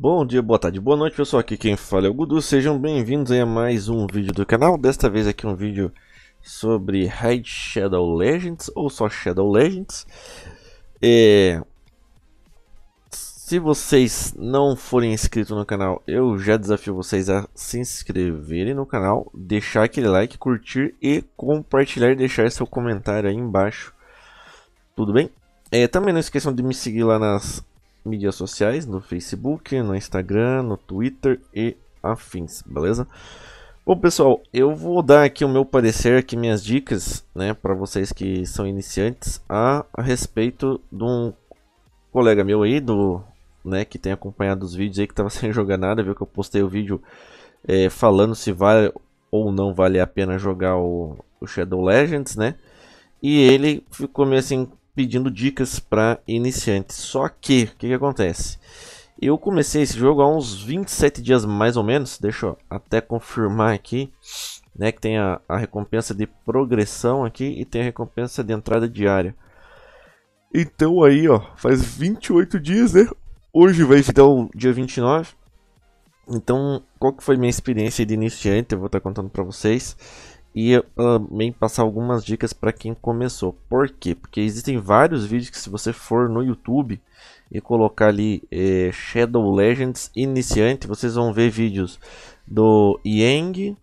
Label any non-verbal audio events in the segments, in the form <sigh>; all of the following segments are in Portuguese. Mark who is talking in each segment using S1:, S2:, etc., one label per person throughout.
S1: Bom dia, boa tarde, boa noite pessoal, aqui quem fala é o Gudu, sejam bem-vindos a mais um vídeo do canal, desta vez aqui um vídeo sobre Raid Shadow Legends, ou só Shadow Legends. É... Se vocês não forem inscritos no canal, eu já desafio vocês a se inscreverem no canal, deixar aquele like, curtir e compartilhar e deixar seu comentário aí embaixo, tudo bem? É, também não esqueçam de me seguir lá nas mídias sociais, no Facebook, no Instagram, no Twitter e afins, beleza? Bom, pessoal, eu vou dar aqui o meu parecer, aqui minhas dicas, né, para vocês que são iniciantes a, a, respeito de um colega meu aí, do, né, que tem acompanhado os vídeos aí, que tava <laughs> sem jogar nada, viu que eu postei o vídeo é, falando se vale ou não vale a pena jogar o, o Shadow Legends, né, e ele ficou meio assim, pedindo dicas para iniciantes. Só que, o que, que, acontece? Eu comecei esse jogo há uns 27 dias mais ou menos, deixa eu até confirmar aqui, né, que tem a, a recompensa de progressão aqui e tem a recompensa de entrada diária. Então aí, ó, faz 28 dias, né? Hoje vai ficar o então, dia 29. Então, qual que foi minha experiência de iniciante, eu vou estar tá contando para vocês e também passar algumas dicas para quem começou. Por quê? Porque existem vários vídeos que se você for no YouTube e colocar ali é, Shadow Legends iniciante, vocês vão ver vídeos do Yang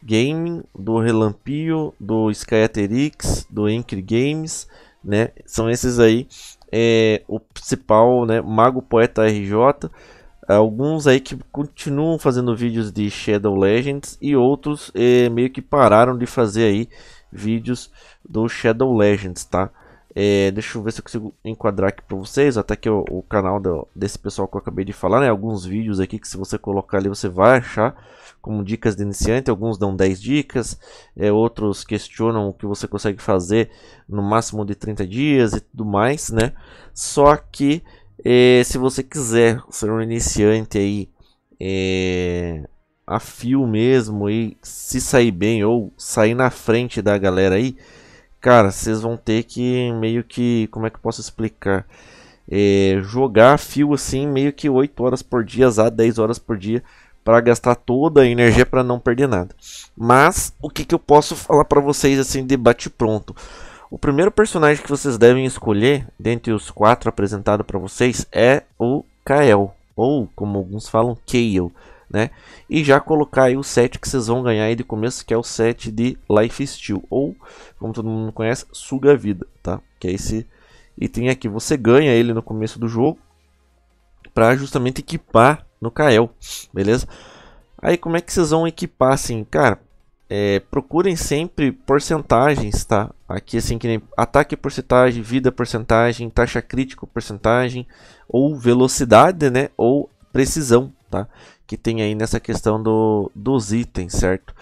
S1: Gaming, do Relampio, do Skyaterix, do Incre Games, né? São esses aí é, o principal, né? Mago Poeta RJ alguns aí que continuam fazendo vídeos de Shadow Legends e outros é meio que pararam de fazer aí vídeos do Shadow Legends, tá? É, deixa eu ver se eu consigo enquadrar aqui para vocês, até que o, o canal do, desse pessoal que eu acabei de falar, né? Alguns vídeos aqui que se você colocar ali você vai achar como dicas de iniciante, alguns dão 10 dicas, é, outros questionam o que você consegue fazer no máximo de 30 dias e tudo mais, né? Só que é, se você quiser ser um iniciante aí é, a fio mesmo e se sair bem ou sair na frente da galera aí, cara, vocês vão ter que meio que, como é que eu posso explicar? É, jogar a fio assim meio que 8 horas por dia, a 10 horas por dia para gastar toda a energia para não perder nada. Mas o que, que eu posso falar para vocês assim de bate pronto? O primeiro personagem que vocês devem escolher dentre os quatro apresentados para vocês é o Kael, ou como alguns falam, Kael, né? E já colocar aí o set que vocês vão ganhar aí de começo, que é o set de Life Steal, ou como todo mundo conhece, Suga Vida, tá? Que é esse item aqui. Você ganha ele no começo do jogo para justamente equipar no Kael, beleza? Aí como é que vocês vão equipar assim, cara? É, procurem sempre porcentagens, tá? Aqui assim que nem ataque porcentagem, vida porcentagem, taxa crítico porcentagem ou velocidade, né? Ou precisão, tá? Que tem aí nessa questão do, dos itens, certo?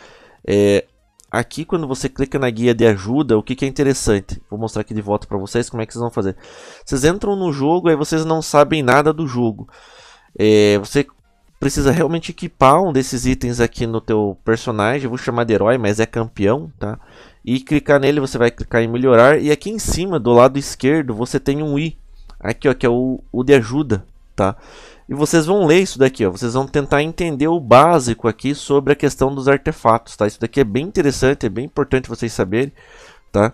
S1: É, aqui quando você clica na guia de ajuda, o que, que é interessante? Vou mostrar aqui de volta para vocês como é que vocês vão fazer. Vocês entram no jogo e vocês não sabem nada do jogo. É, você precisa realmente equipar um desses itens aqui no teu personagem, eu vou chamar de herói, mas é campeão, tá? E clicar nele, você vai clicar em melhorar, e aqui em cima, do lado esquerdo, você tem um i, aqui ó, que é o, o de ajuda, tá? E vocês vão ler isso daqui, ó, vocês vão tentar entender o básico aqui sobre a questão dos artefatos, tá? Isso daqui é bem interessante, é bem importante vocês saberem, tá?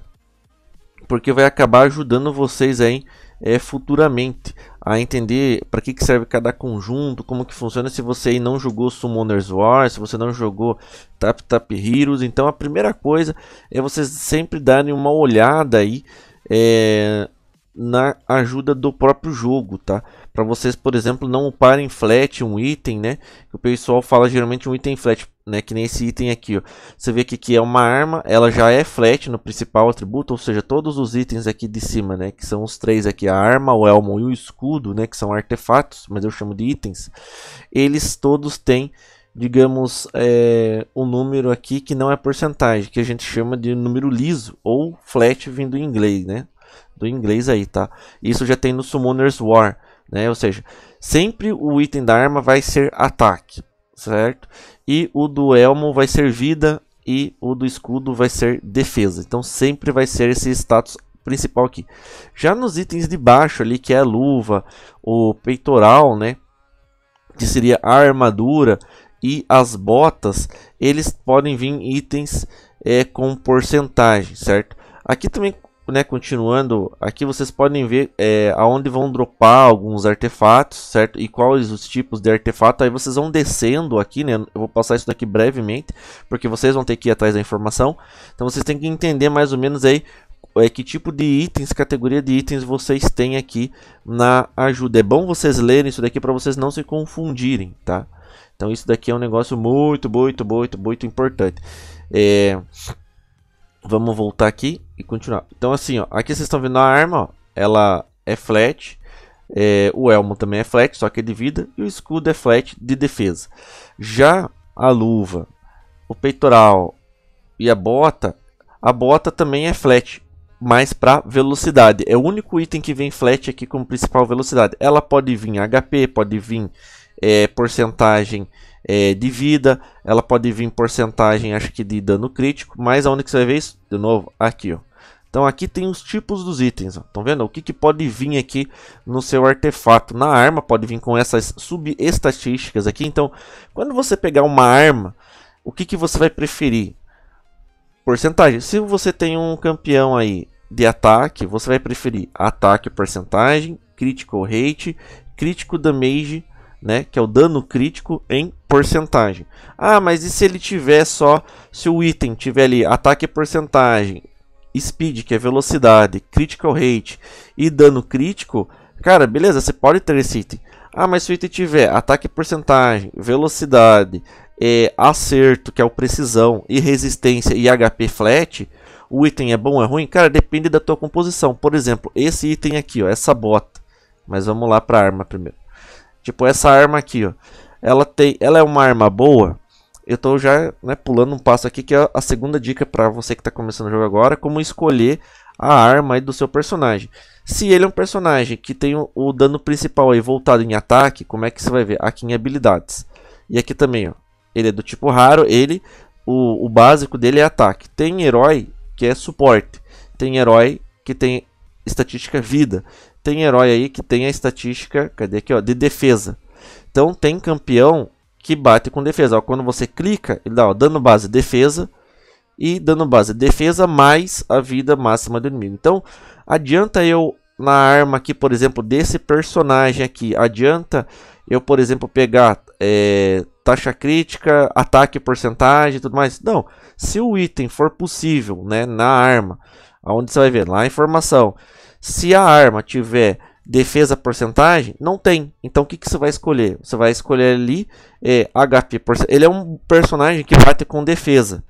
S1: Porque vai acabar ajudando vocês aí é, futuramente a entender para que, que serve cada conjunto, como que funciona se você não jogou Summoners War, se você não jogou Tap Tap Heroes. Então a primeira coisa é vocês sempre darem uma olhada aí é, na ajuda do próprio jogo, tá? Para vocês, por exemplo, não uparem flat um item, né? O pessoal fala geralmente um item flat, né? Que nem esse item aqui, ó. Você vê que aqui é uma arma, ela já é flat no principal atributo, ou seja, todos os itens aqui de cima, né? Que são os três aqui, a arma, o elmo e o escudo, né? Que são artefatos, mas eu chamo de itens. Eles todos têm digamos, é, um número aqui que não é porcentagem, que a gente chama de número liso ou flat vindo em inglês, né? do inglês aí, tá? Isso já tem no Summoner's War, né? Ou seja, sempre o item da arma vai ser ataque, certo? E o do elmo vai ser vida e o do escudo vai ser defesa. Então sempre vai ser esse status principal aqui. Já nos itens de baixo ali, que é a luva, o peitoral, né? Que seria a armadura e as botas, eles podem vir itens é, com porcentagem, certo? Aqui também né, continuando, aqui vocês podem ver é, aonde vão dropar alguns artefatos, certo? E quais os tipos de artefato. Aí vocês vão descendo aqui, né? Eu vou passar isso daqui brevemente, porque vocês vão ter que ir atrás da informação. Então vocês têm que entender mais ou menos aí é, que tipo de itens, categoria de itens vocês têm aqui na ajuda. É bom vocês lerem isso daqui para vocês não se confundirem, tá? Então isso daqui é um negócio muito, muito, muito, muito importante. É... Vamos voltar aqui e continuar. Então assim, ó, aqui vocês estão vendo a arma, ó, ela é flat. É, o elmo também é flat, só que é de vida. E o escudo é flat de defesa. Já a luva, o peitoral e a bota, a bota também é flat, mais para velocidade. É o único item que vem flat aqui como principal velocidade. Ela pode vir HP, pode vir é, porcentagem é, de vida, ela pode vir em porcentagem, acho que de dano crítico, mas aonde que você vai ver é isso? De novo, aqui, ó. Então aqui tem os tipos dos itens, estão vendo? O que, que pode vir aqui no seu artefato? Na arma pode vir com essas subestatísticas aqui. Então, quando você pegar uma arma, o que, que você vai preferir? Porcentagem. Se você tem um campeão aí de ataque, você vai preferir ataque porcentagem, critical rate, crítico damage né, que é o dano crítico em porcentagem. Ah, mas e se ele tiver só se o item tiver ali ataque porcentagem, speed, que é velocidade, critical rate e dano crítico, cara, beleza, você pode ter esse item. Ah, mas se o item tiver ataque porcentagem, velocidade, é, acerto, que é o precisão, e resistência e HP flat, o item é bom ou é ruim? Cara, depende da tua composição. Por exemplo, esse item aqui, ó, essa bota. Mas vamos lá para a arma primeiro. Tipo, essa arma aqui, ó. Ela, tem, ela é uma arma boa. Eu tô já né, pulando um passo aqui, que é a segunda dica para você que está começando o jogo agora. Como escolher a arma do seu personagem. Se ele é um personagem que tem o, o dano principal aí voltado em ataque, como é que você vai ver? Aqui em habilidades. E aqui também, ó. Ele é do tipo raro, ele... O, o básico dele é ataque. Tem herói que é suporte. Tem herói que tem estatística vida tem herói aí que tem a estatística, cadê aqui, ó, de defesa. Então tem campeão que bate com defesa. Ó, quando você clica, ele dá ó, dano base defesa e dano base defesa mais a vida máxima do inimigo. Então adianta eu na arma aqui, por exemplo, desse personagem aqui, adianta eu, por exemplo, pegar é, taxa crítica, ataque porcentagem e tudo mais? Não, se o item for possível né, na arma, aonde você vai ver? Lá a informação. Se a arma tiver defesa porcentagem, não tem. Então o que, que você vai escolher? Você vai escolher ali é, HP. Ele é um personagem que bate com defesa.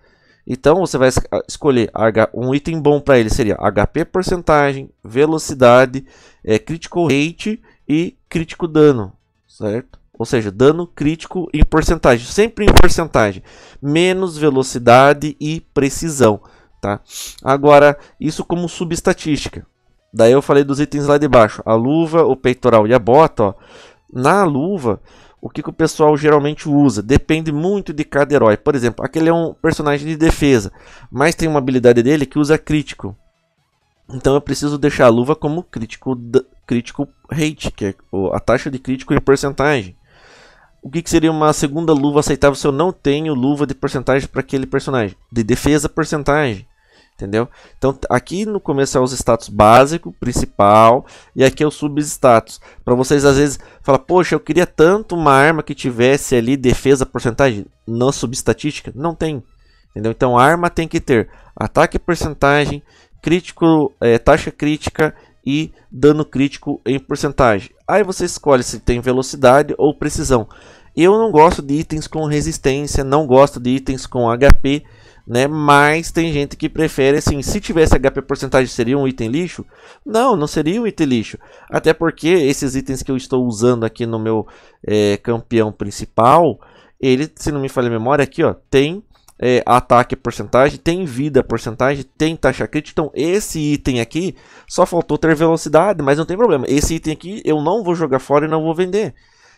S1: Então você vai escolher um item bom para ele seria HP porcentagem, velocidade, é, rate e crítico dano, certo? Ou seja, dano crítico em porcentagem, sempre em porcentagem, menos velocidade e precisão, tá? Agora isso como subestatística. Daí eu falei dos itens lá de baixo, a luva, o peitoral e a bota, ó. Na luva, o que, que o pessoal geralmente usa? Depende muito de cada herói. Por exemplo, aquele é um personagem de defesa, mas tem uma habilidade dele que usa crítico. Então eu preciso deixar a luva como crítico, crítico rate, que é a taxa de crítico em porcentagem. O que, que, seria uma segunda luva aceitável se eu não tenho luva de porcentagem para aquele personagem? De defesa, porcentagem entendeu? Então aqui no começo é os status básico, principal, e aqui é o substatus. Para vocês às vezes fala, poxa, eu queria tanto uma arma que tivesse ali defesa porcentagem na subestatística, não tem. Entendeu? Então arma tem que ter ataque porcentagem, crítico, é, taxa crítica e dano crítico em porcentagem. Aí você escolhe se tem velocidade ou precisão. Eu não gosto de itens com resistência, não gosto de itens com HP, né? Mas tem gente que prefere assim, se tivesse HP porcentagem seria um item lixo? Não, não seria um item lixo. Até porque esses itens que eu estou usando aqui no meu é, campeão principal, ele, se não me falha a memória, aqui ó, tem é, ataque porcentagem, tem vida porcentagem, tem taxa crítica. Então, esse item aqui só faltou ter velocidade, mas não tem problema. Esse item aqui eu não vou jogar fora e não vou vender.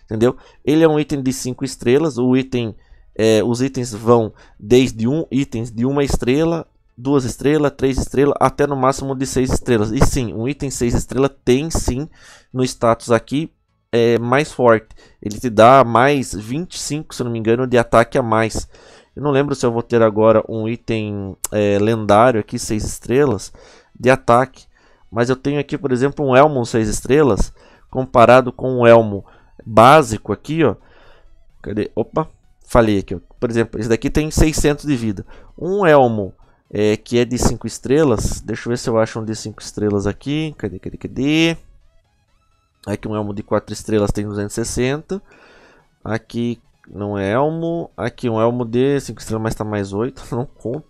S1: Entendeu? Ele é um item de 5 estrelas, o item é, os itens vão desde um itens de uma estrela, duas estrelas, três estrelas, até no máximo de seis estrelas. E sim, um item seis estrelas tem sim no status aqui é mais forte. Ele te dá mais 25, se não me engano, de ataque a mais. Eu não lembro se eu vou ter agora um item é, lendário aqui, 6 estrelas, de ataque. Mas eu tenho aqui, por exemplo, um Elmo 6 estrelas, comparado com um Elmo básico aqui, ó. Cadê? Opa! falei aqui. Ó. Por exemplo, esse daqui tem 600 de vida. Um elmo é, que é de 5 estrelas. Deixa eu ver se eu acho um de 5 estrelas aqui. Cadê, cadê, cadê? Aqui um elmo de 4 estrelas tem 260. Aqui não é elmo. Aqui um elmo de 5 estrelas, mas está mais 8. <laughs> Não conta.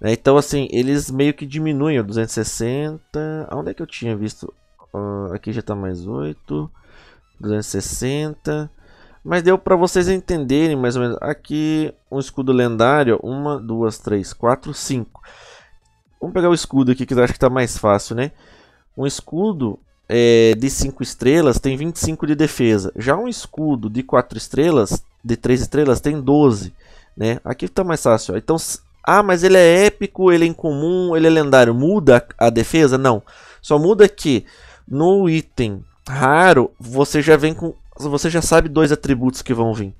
S1: É, então, assim, eles meio que diminuem. 260. Onde é que eu tinha visto? Uh, aqui já está mais 8. 260. Mas deu para vocês entenderem mais ou menos. Aqui um escudo lendário, uma, duas, três, quatro, cinco. Vamos pegar o escudo aqui que eu acho que tá mais fácil, né? Um escudo é, de 5 estrelas tem 25 de defesa. Já um escudo de 4 estrelas, de 3 estrelas, tem 12. Né? Aqui tá mais fácil. Ó. Então, ah, mas ele é épico, ele é incomum, ele é lendário. Muda a defesa? Não. Só muda que no item raro você já vem com você já sabe dois atributos que vão vir.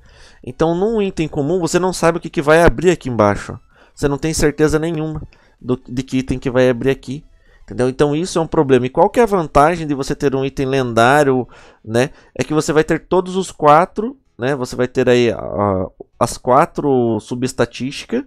S1: Então, num item comum, você não sabe o que, que vai abrir aqui embaixo. Você não tem certeza nenhuma do, de que item que vai abrir aqui. Entendeu? Então isso é um problema. E qual que é a vantagem de você ter um item lendário, né? É que você vai ter todos os quatro, né? Você vai ter aí as quatro subestatísticas,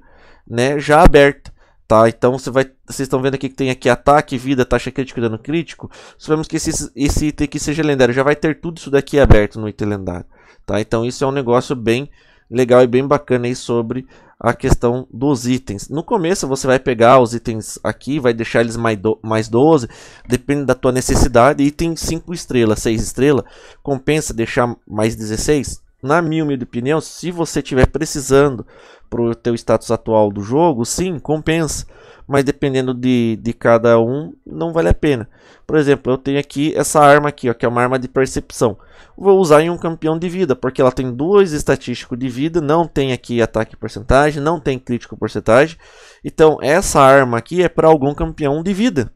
S1: né? Já aberta. Tá? Então você vai, vocês estão vendo aqui que tem aqui ataque, vida, taxa crítica e dano crítico. Suponhamos que esse, esse item aqui seja lendário, já vai ter tudo isso daqui aberto no item lendário. Tá? Então isso é um negócio bem legal e bem bacana aí sobre a questão dos itens. No começo você vai pegar os itens aqui, vai deixar eles mais, do, mais 12, depende da tua necessidade. Item 5 estrelas, 6 estrelas, compensa deixar mais 16? Na minha humilde opinião, se você estiver precisando pro teu status atual do jogo, sim, compensa. Mas dependendo de, de cada um, não vale a pena. Por exemplo, eu tenho aqui essa arma aqui, ó, que é uma arma de percepção. Vou usar em um campeão de vida, porque ela tem dois estatísticos de vida, não tem aqui ataque porcentagem, não tem crítico porcentagem. Então, essa arma aqui é para algum campeão de vida,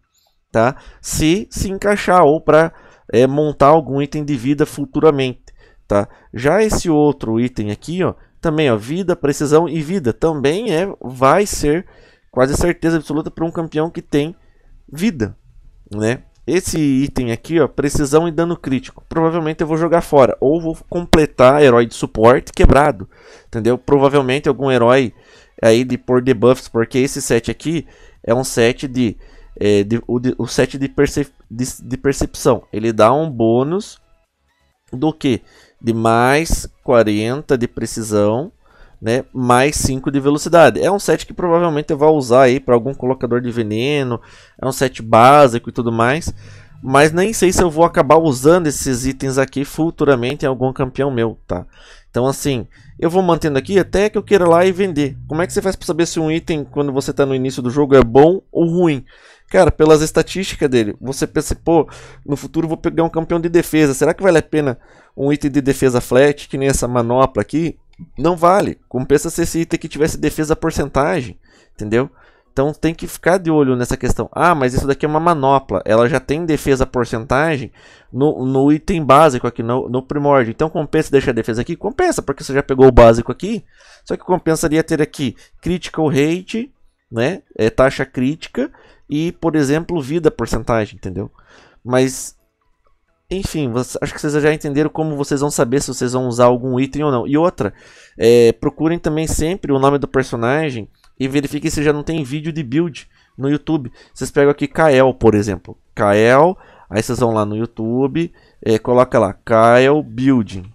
S1: tá? Se se encaixar ou para é, montar algum item de vida futuramente, tá? Já esse outro item aqui, ó, também, ó, vida, precisão e vida também é vai ser quase certeza absoluta para um campeão que tem vida, né? Esse item aqui, ó, precisão e dano crítico. Provavelmente eu vou jogar fora ou vou completar herói de suporte quebrado, entendeu? Provavelmente algum herói aí de por debuffs, porque esse set aqui é um set de, é, de, o, de o, set de, percep, de, de percepção. Ele dá um bônus do que de mais 40 de precisão, né, mais 5 de velocidade. É um set que provavelmente eu vou usar aí para algum colocador de veneno, é um set básico e tudo mais, mas nem sei se eu vou acabar usando esses itens aqui futuramente em algum campeão meu, tá? Então assim, eu vou mantendo aqui até que eu queira lá e vender. Como é que você faz para saber se um item quando você está no início do jogo é bom ou ruim? Cara, pelas estatísticas dele, você pensa, pô, no futuro vou pegar um campeão de defesa. Será que vale a pena um item de defesa flat, que nem essa manopla aqui? Não vale. Compensa se esse item que tivesse defesa porcentagem, entendeu? Então tem que ficar de olho nessa questão. Ah, mas isso daqui é uma manopla. Ela já tem defesa porcentagem no, no item básico aqui, no, no primórdio. Então compensa deixar a defesa aqui? Compensa, porque você já pegou o básico aqui. Só que compensaria ter aqui critical rate, né? É taxa crítica e, por exemplo, vida porcentagem, entendeu? Mas, enfim, acho que vocês já entenderam como vocês vão saber se vocês vão usar algum item ou não. E outra, é, procurem também sempre o nome do personagem e verifiquem se já não tem vídeo de build no YouTube. Vocês pegam aqui Kael, por exemplo. Kael, aí vocês vão lá no YouTube, é, coloca lá Kael Building,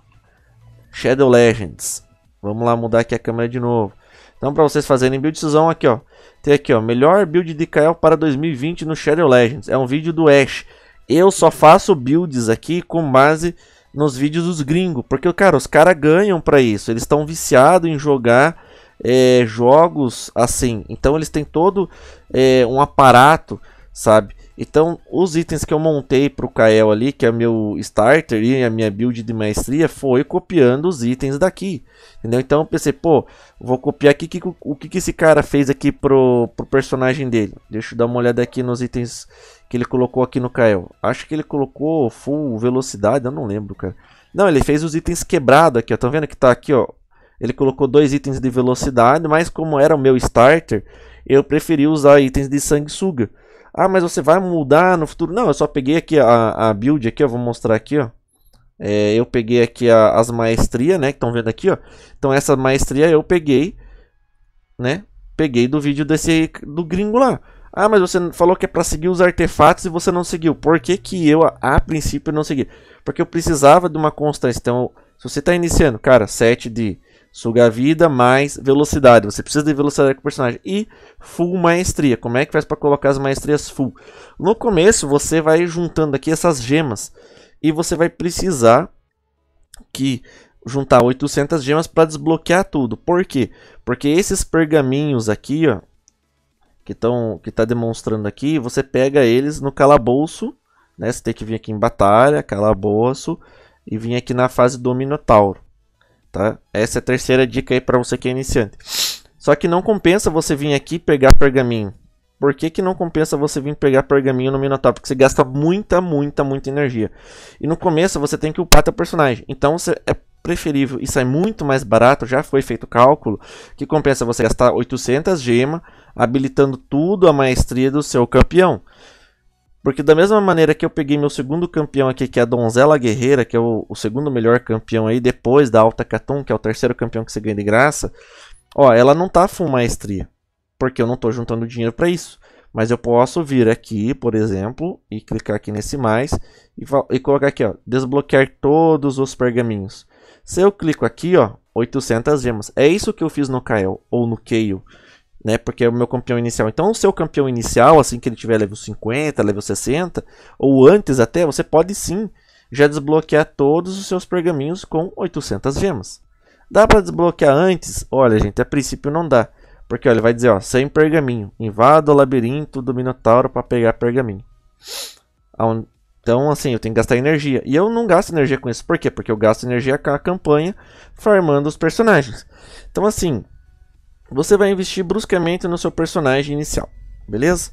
S1: Shadow Legends. Vamos lá mudar aqui a câmera de novo. Então, para vocês fazerem build, vocês vão aqui, ó. Tem aqui, ó, melhor build de Kael para 2020 no Shadow Legends. É um vídeo do Ash. Eu só faço builds aqui com base nos vídeos dos gringos, porque, cara, os caras ganham para isso. Eles estão viciados em jogar é, jogos assim. Então eles têm todo é, um aparato, sabe? Então, os itens que eu montei para o Kael ali, que é meu starter e a minha build de maestria, foi copiando os itens daqui. Entendeu? Então eu pensei, pô, vou copiar aqui que, o que, que esse cara fez aqui pro, pro personagem dele. Deixa eu dar uma olhada aqui nos itens que ele colocou aqui no Kael. Acho que ele colocou full velocidade, eu não lembro, cara. Não, ele fez os itens quebrados aqui, ó. Tá vendo que tá aqui, ó. Ele colocou dois itens de velocidade, mas como era o meu starter, eu preferi usar itens de sanguessuga. Ah, mas você vai mudar no futuro? Não, eu só peguei aqui a, a build aqui, eu vou mostrar aqui, ó. É, eu peguei aqui a, as maestrias, né, que estão vendo aqui, ó. Então essa maestria eu peguei, né, peguei do vídeo desse, do gringo lá. Ah, mas você falou que é para seguir os artefatos e você não seguiu. Por que, que eu, a, a princípio, não segui? Porque eu precisava de uma constância. Então, se você está iniciando, cara, 7 de Suga vida mais velocidade. Você precisa de velocidade com o personagem. E full maestria. Como é que faz para colocar as maestrias full? No começo você vai juntando aqui essas gemas. E você vai precisar que juntar 800 gemas para desbloquear tudo. Por quê? Porque esses pergaminhos aqui, ó, que estão que tá demonstrando aqui, você pega eles no calabouço, né? Você tem que vir aqui em batalha, calabouço e vir aqui na fase do Minotauro tá? Essa é a terceira dica aí para você que é iniciante. Só que não compensa você vir aqui pegar pergaminho. Por que, que não compensa você vir pegar pergaminho no Minotauro? Porque você gasta muita, muita, muita energia. E no começo você tem que upar teu personagem. Então você é preferível e sai é muito mais barato, já foi feito o cálculo, que compensa você gastar 800 gema habilitando tudo a maestria do seu campeão. Porque da mesma maneira que eu peguei meu segundo campeão aqui, que é a Donzela Guerreira, que é o, o segundo melhor campeão aí, depois da Alta Catum, que é o terceiro campeão que você ganha de graça, ó, ela não tá full maestria, porque eu não tô juntando dinheiro para isso. Mas eu posso vir aqui, por exemplo, e clicar aqui nesse mais e, e colocar aqui, ó, desbloquear todos os pergaminhos. Se eu clico aqui, ó, 800 gemas. É isso que eu fiz no Kael ou no Keio né? Porque é o meu campeão inicial. Então, o seu campeão inicial, assim que ele tiver level 50, level 60, ou antes até, você pode sim já desbloquear todos os seus pergaminhos com 800 gemas. Dá para desbloquear antes? Olha, gente, a princípio não dá. Porque olha, vai dizer, ó, sem pergaminho. Invada o labirinto do Minotauro para pegar pergaminho. Então, assim, eu tenho que gastar energia. E eu não gasto energia com isso. Por quê? Porque eu gasto energia com a campanha farmando os personagens. Então, assim, você vai investir bruscamente no seu personagem inicial, beleza?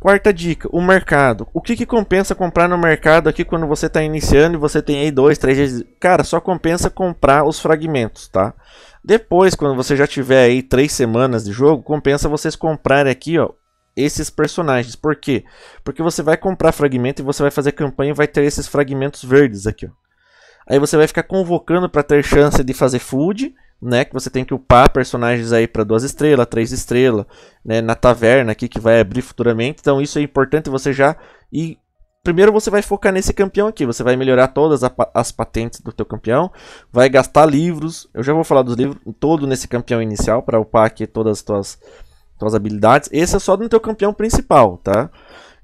S1: Quarta dica, o mercado. O que, que compensa comprar no mercado aqui quando você está iniciando e você tem aí dois, três dias? Cara, só compensa comprar os fragmentos, tá? Depois, quando você já tiver aí três semanas de jogo, compensa vocês comprarem aqui, ó, esses personagens. Por quê? Porque você vai comprar fragmento e você vai fazer campanha e vai ter esses fragmentos verdes aqui, ó. Aí você vai ficar convocando para ter chance de fazer food né? Que você tem que upar personagens aí para duas estrelas, três estrelas, né? Na taverna aqui que vai abrir futuramente. Então isso é importante você já e primeiro você vai focar nesse campeão aqui. Você vai melhorar todas as patentes do teu campeão, vai gastar livros. Eu já vou falar dos livros todo nesse campeão inicial para upar aqui todas as tuas tuas habilidades. Esse é só no teu campeão principal, tá?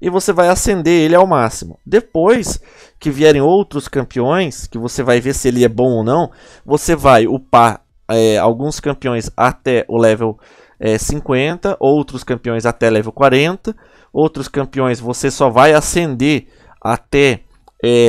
S1: E você vai acender ele ao máximo. Depois que vierem outros campeões, que você vai ver se ele é bom ou não, você vai upar é, alguns campeões até o level é, 50, outros campeões até level 40, outros campeões você só vai ascender até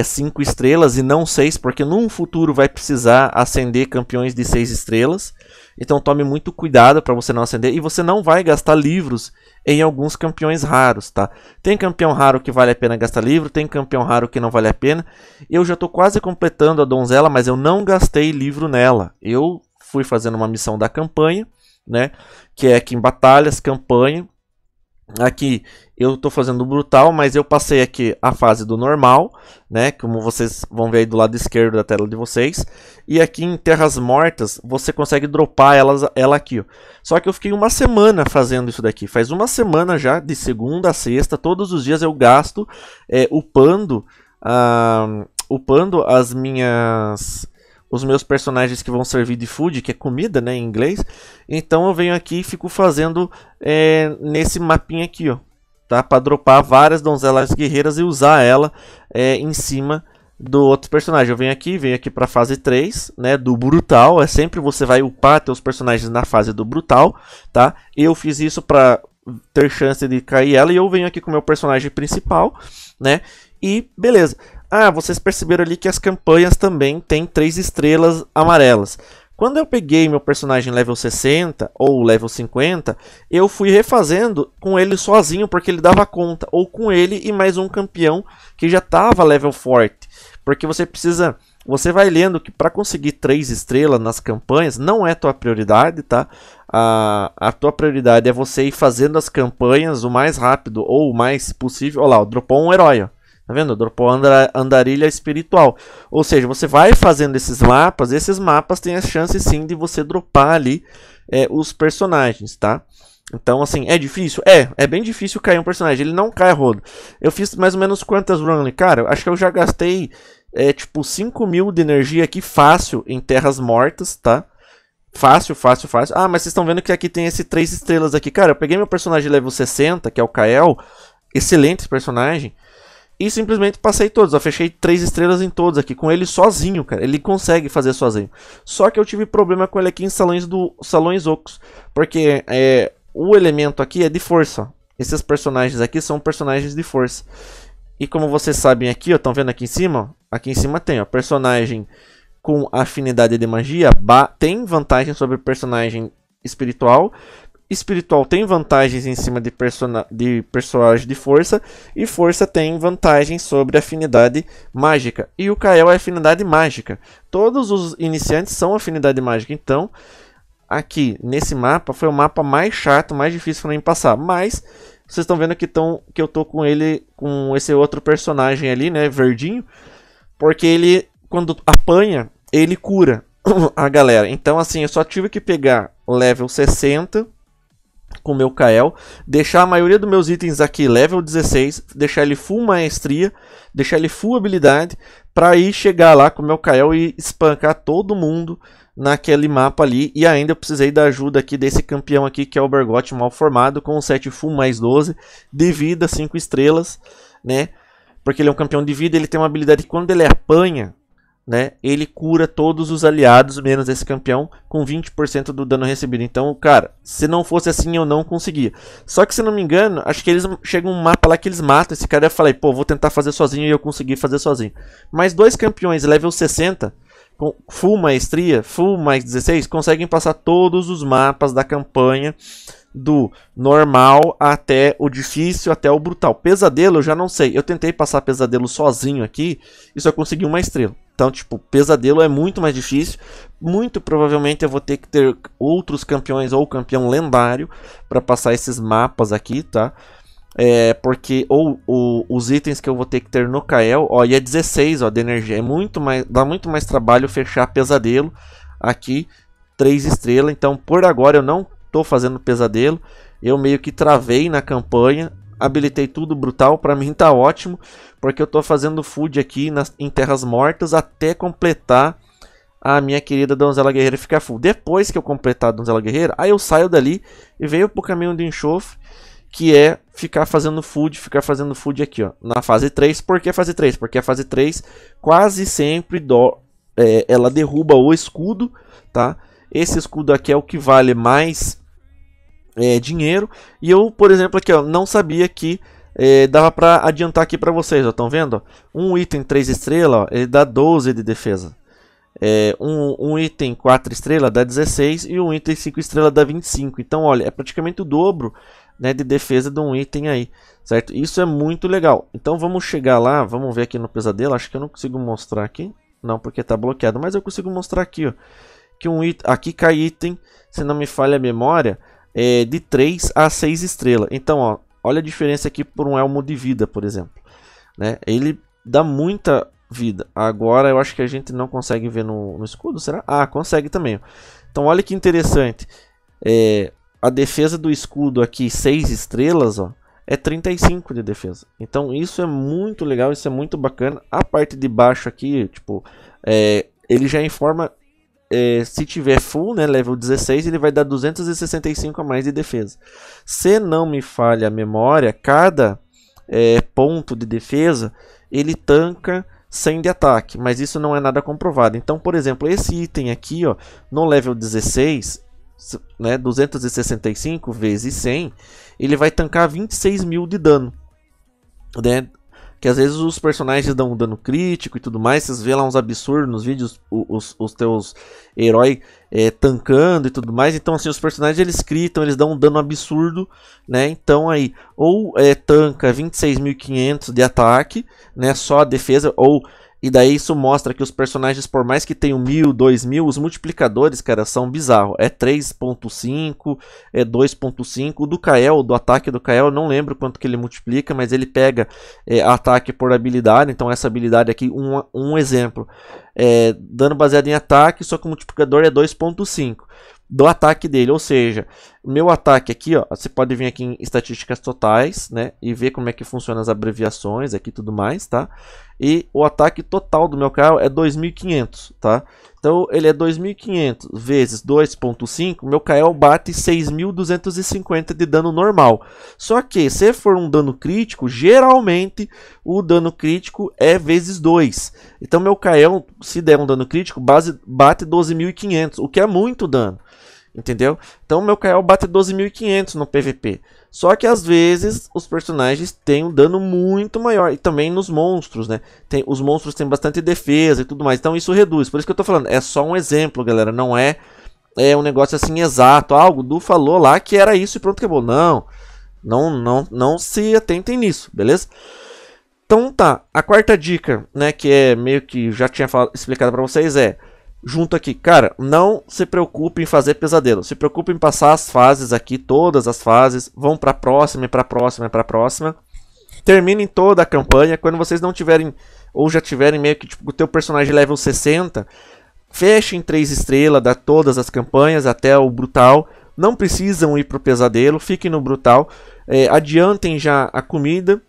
S1: 5 é, estrelas e não 6, porque num futuro vai precisar acender campeões de 6 estrelas. Então tome muito cuidado para você não acender e você não vai gastar livros em alguns campeões raros, tá? Tem campeão raro que vale a pena gastar livro, tem campeão raro que não vale a pena. Eu já estou quase completando a donzela, mas eu não gastei livro nela. Eu fui fazendo uma missão da campanha, né? Que é aqui em batalhas, campanha. Aqui eu estou fazendo brutal, mas eu passei aqui a fase do normal, né? Como vocês vão ver aí do lado esquerdo da tela de vocês. E aqui em Terras Mortas, você consegue dropar elas, ela aqui, ó. Só que eu fiquei uma semana fazendo isso daqui. Faz uma semana já, de segunda a sexta, todos os dias eu gasto é, upando, uh, upando as minhas os meus personagens que vão servir de food, que é comida, né, em inglês. Então eu venho aqui e fico fazendo é, nesse mapinha aqui, ó, tá? Para dropar várias donzelas guerreiras e usar ela é, em cima do outro personagem. Eu venho aqui, venho aqui para fase 3, né, do brutal. É sempre você vai upar teus personagens na fase do brutal, tá? Eu fiz isso para ter chance de cair ela e eu venho aqui com o meu personagem principal, né? E beleza. Ah, vocês perceberam ali que as campanhas também têm três estrelas amarelas. Quando eu peguei meu personagem level 60 ou level 50, eu fui refazendo com ele sozinho porque ele dava conta, ou com ele e mais um campeão que já estava level forte, porque você precisa você vai lendo que para conseguir três estrelas nas campanhas não é tua prioridade, tá? A, a tua prioridade é você ir fazendo as campanhas o mais rápido ou o mais possível. Olha lá, dropou um herói. Ó. Tá vendo? Dropou andarilha espiritual. Ou seja, você vai fazendo esses mapas, esses mapas têm a chance sim de você dropar ali é, os personagens, tá? Então, assim, é difícil? É, é bem difícil cair um personagem, ele não cai rodo. Eu fiz mais ou menos quantas runs? Cara, acho que eu já gastei, é, tipo, 5 mil de energia aqui fácil em terras mortas, tá? Fácil, fácil, fácil. Ah, mas vocês estão vendo que aqui tem esse 3 estrelas aqui. Cara, eu peguei meu personagem level 60, que é o Kael. Excelente personagem. E simplesmente passei todos. Eu fechei três estrelas em todos aqui, com ele sozinho, cara. Ele consegue fazer sozinho. Só que eu tive problema com ele aqui em salões, do, salões ocos. Porque é, o elemento aqui é de força. Esses personagens aqui são personagens de força. E como vocês sabem aqui, estão vendo aqui em cima? aqui em cima tem, ó, personagem com afinidade de magia tem vantagem sobre personagem espiritual espiritual tem vantagens em cima de, persona de personagem de força, e força tem vantagens sobre afinidade mágica. E o Kael é afinidade mágica. Todos os iniciantes são afinidade mágica, então aqui nesse mapa foi o mapa mais chato, mais difícil para mim passar, mas vocês estão vendo que, tão, que eu tô com ele, com esse outro personagem ali, né, verdinho, porque ele, quando apanha, ele cura <clears throat> a galera. Então assim, eu só tive que pegar level 60 com o meu Kael, deixar a maioria dos meus itens aqui level 16, deixar ele full maestria, deixar ele full habilidade, para ir chegar lá com o meu Kael e espancar todo mundo naquele mapa ali. E ainda eu precisei da ajuda aqui desse campeão aqui, que é o Bergotte mal formado, com 7 full mais 12, de vida, 5 estrelas, né? Porque ele é um campeão de vida, ele tem uma habilidade que quando ele apanha, né? Ele cura todos os aliados, menos esse campeão, com 20% do dano recebido. Então, cara, se não fosse assim, eu não conseguia. Só que, se não me engano, acho que eles chegam um mapa lá que eles matam esse cara. e falei, pô, vou tentar fazer sozinho e eu consegui fazer sozinho. Mas dois campeões level 60, com full maestria, full mais 16, conseguem passar todos os mapas da campanha do normal até o difícil, até o brutal. Pesadelo, eu já não sei. Eu tentei passar pesadelo sozinho aqui e só consegui uma estrela. Então, tipo, pesadelo é muito mais difícil. Muito provavelmente eu vou ter que ter outros campeões ou campeão lendário para passar esses mapas aqui, tá? É, porque ou, ou, os itens que eu vou ter que ter no Kael, ó, e é 16, ó, de energia, é muito mais, dá muito mais trabalho fechar pesadelo aqui, 3 estrelas, então por agora eu não tô fazendo pesadelo, eu meio que travei na campanha, habilitei tudo brutal, para mim tá ótimo, porque eu tô fazendo food aqui nas, em terras mortas até completar a minha querida Donzela Guerreira ficar full. Depois que eu completar a Donzela Guerreira, aí eu saio dali e venho pro caminho do enxofre, que é ficar fazendo food, ficar fazendo food aqui, ó, na fase 3. Por que fase 3? Porque a fase 3 quase sempre do, é, ela derruba o escudo, tá? Esse escudo aqui é o que vale mais é, dinheiro. E eu, por exemplo, aqui ó, não sabia que é, dava para adiantar aqui para vocês. Estão vendo? Um item 3 estrelas ele dá 12 de defesa. É, um, um, item 4 estrelas dá 16 e um item 5 estrelas dá 25. Então, olha, é praticamente o dobro né, de defesa de um item aí, certo? Isso é muito legal. Então, vamos chegar lá, vamos ver aqui no pesadelo. Acho que eu não consigo mostrar aqui, não, porque está bloqueado. Mas eu consigo mostrar aqui, ó, que um item, aqui cai item, se não me falha a memória, é, de 3 a 6 estrelas. Então, ó, olha a diferença aqui por um elmo de vida, por exemplo. Né? Ele dá muita vida. Agora eu acho que a gente não consegue ver no, no escudo, será? Ah, consegue também. Então olha que interessante. É, a defesa do escudo aqui, 6 estrelas, ó, é 35 de defesa. Então isso é muito legal, isso é muito bacana. A parte de baixo aqui, tipo, é, ele já informa é, se tiver full, né, level 16, ele vai dar 265 a mais de defesa. Se não me falha a memória, cada é, ponto de defesa ele tanca 100 de ataque, mas isso não é nada comprovado. Então, por exemplo, esse item aqui, ó, no level 16, né, 265 vezes 100, ele vai tancar 26 mil de dano. Né? que às vezes os personagens dão um dano crítico e tudo mais, vocês vê lá uns absurdos nos vídeos, os, os teus heróis é, tancando e tudo mais, então assim, os personagens eles critam, eles dão um dano absurdo, né, então aí, ou é, tanca 26.500 de ataque, né, só a defesa, ou e daí isso mostra que os personagens, por mais que tenham mil, dois mil, os multiplicadores, cara, são bizarros. É 3.5, é 2.5. O do Kael, do ataque do Kael, eu não lembro quanto que ele multiplica, mas ele pega é, ataque por habilidade. Então essa habilidade aqui, um, um exemplo. É, dano baseado em ataque, só que o multiplicador é 2.5 do ataque dele. Ou seja, meu ataque aqui, ó, você pode vir aqui em estatísticas totais, né, e ver como é que funciona as abreviações aqui e tudo mais, tá? E o ataque total do meu carro é 2500, tá? Então ele é 2500 vezes 2.5, meu Kael bate 6250 de dano normal. Só que se for um dano crítico, geralmente o dano crítico é vezes 2. Então meu Kael, se der um dano crítico, base, bate 12500, o que é muito dano. Entendeu? Então meu Kael bate 12.500 no PVP. Só que às vezes os personagens têm um dano muito maior. E também nos monstros, né? Tem, os monstros têm bastante defesa e tudo mais. Então isso reduz. Por isso que eu tô falando. É só um exemplo, galera. Não é, é um negócio assim exato. Algo ah, do falou lá que era isso e pronto, acabou. Não. Não, não, não se atentem nisso, beleza? Então tá, a quarta dica, né, que é meio que já tinha falado, explicado para vocês é junto aqui. Cara, não se preocupe em fazer pesadelo. Se preocupe em passar as fases aqui, todas as fases. Vão pra próxima, e pra próxima, e pra próxima. Terminem toda a campanha. Quando vocês não tiverem, ou já tiverem meio que tipo, o teu personagem level 60, fechem três 3 estrelas, dá todas as campanhas até o brutal. Não precisam ir pro pesadelo, fiquem no brutal. É, adiantem já a comida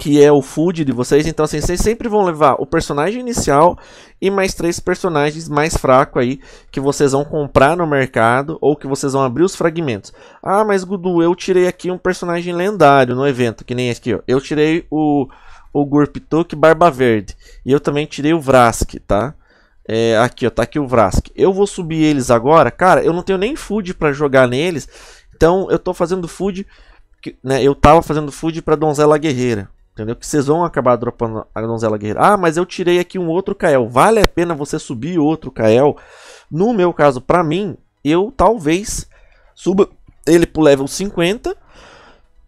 S1: que é o food de vocês. Então, assim, vocês sempre vão levar o personagem inicial e mais três personagens mais fracos aí que vocês vão comprar no mercado ou que vocês vão abrir os fragmentos. Ah, mas Gudu, eu tirei aqui um personagem lendário no evento, que nem aqui, ó. Eu tirei o, o Gurpituk Barba Verde e eu também tirei o Vrask, tá? É, aqui, ó, tá aqui o Vrask. Eu vou subir eles agora. Cara, eu não tenho nem food para jogar neles, então eu tô fazendo food... Né, eu tava fazendo food para donzela guerreira, Entendeu? Que vocês vão acabar dropando a donzela guerreira. Ah, mas eu tirei aqui um outro Kael. Vale a pena você subir outro Kael? No meu caso, para mim, eu talvez suba ele pro level 50,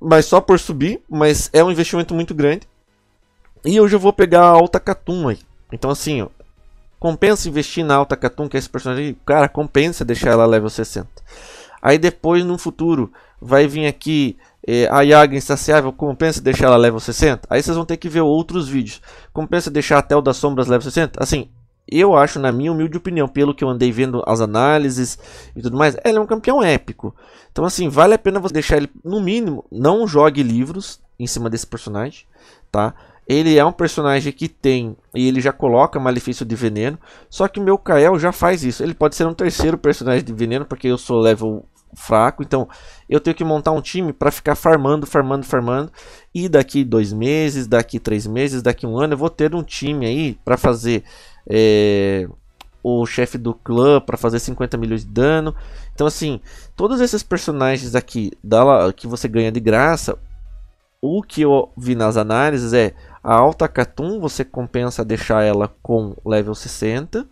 S1: mas só por subir, mas é um investimento muito grande. E hoje eu vou pegar a Alta Catum aí. Então assim, ó, compensa investir na Alta Catum, que é esse personagem, cara, compensa deixar ela level 60. Aí depois, no futuro, vai vir aqui é, a Yaga insaciável compensa deixar ela level 60? Aí vocês vão ter que ver outros vídeos. Compensa deixar até o das sombras level 60? Assim, eu acho, na minha humilde opinião, pelo que eu andei vendo as análises e tudo mais, ele é um campeão épico. Então, assim, vale a pena você deixar ele, no mínimo, não jogue livros em cima desse personagem, tá? Ele é um personagem que tem, e ele já coloca malefício de veneno, só que o meu Kael já faz isso. Ele pode ser um terceiro personagem de veneno, porque eu sou level fraco, então eu tenho que montar um time para ficar farmando, farmando, farmando. E daqui dois meses, daqui três meses, daqui um ano, eu vou ter um time aí para fazer é, o chefe do clã, para fazer 50 milhões de dano. Então, assim, todos esses personagens aqui da, que você ganha de graça, o que eu vi nas análises é a alta Catum você compensa deixar ela com level 60.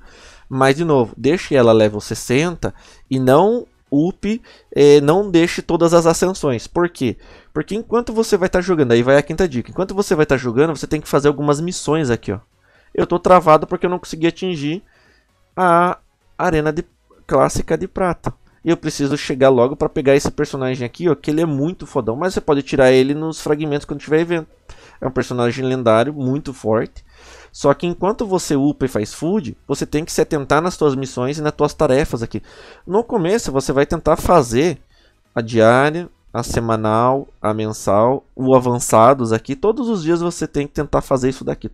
S1: Mas, de novo, deixe ela level 60 e não up eh, não deixe todas as ascensões. Por quê? Porque enquanto você vai estar tá jogando, aí vai a quinta dica. Enquanto você vai estar tá jogando, você tem que fazer algumas missões aqui, ó. Eu estou travado porque eu não consegui atingir a arena de clássica de prata. E eu preciso chegar logo para pegar esse personagem aqui, ó, que ele é muito fodão, mas você pode tirar ele nos fragmentos quando tiver evento. É um personagem lendário, muito forte. Só que enquanto você upa e faz food, você tem que se atentar nas suas missões e nas suas tarefas aqui. No começo, você vai tentar fazer a diária, a semanal, a mensal, o avançados aqui. Todos os dias você tem que tentar fazer isso daqui.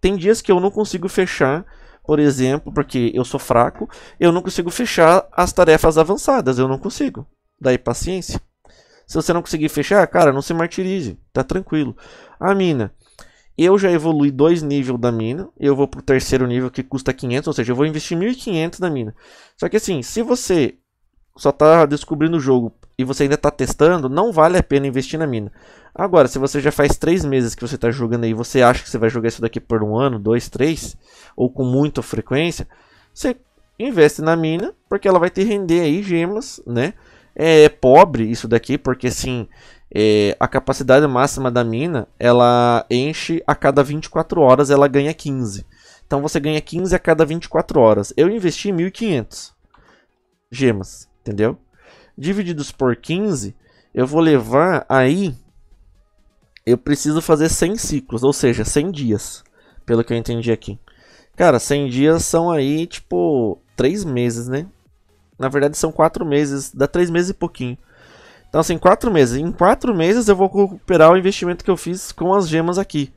S1: Tem dias que eu não consigo fechar, por exemplo, porque eu sou fraco, eu não consigo fechar as tarefas avançadas, eu não consigo. Daí paciência. Se você não conseguir fechar, cara, não se martirize, tá tranquilo. A ah, mina, eu já evolui dois níveis da mina. Eu vou pro terceiro nível que custa 500. Ou seja, eu vou investir 1.500 na mina. Só que assim, se você só tá descobrindo o jogo e você ainda tá testando, não vale a pena investir na mina. Agora, se você já faz três meses que você tá jogando aí, você acha que você vai jogar isso daqui por um ano, dois, três, ou com muita frequência, você investe na mina, porque ela vai te render aí gemas, né? É pobre isso daqui, porque assim, é, a capacidade máxima da mina, ela enche a cada 24 horas, ela ganha 15. Então você ganha 15 a cada 24 horas. Eu investi 1.500 gemas, entendeu? Divididos por 15, eu vou levar aí... Eu preciso fazer 100 ciclos, ou seja, 100 dias, pelo que eu entendi aqui. Cara, 100 dias são aí, tipo, 3 meses, né? Na verdade são 4 meses, dá 3 meses e pouquinho. Então, assim, quatro meses. Em quatro meses eu vou recuperar o investimento que eu fiz com as gemas aqui.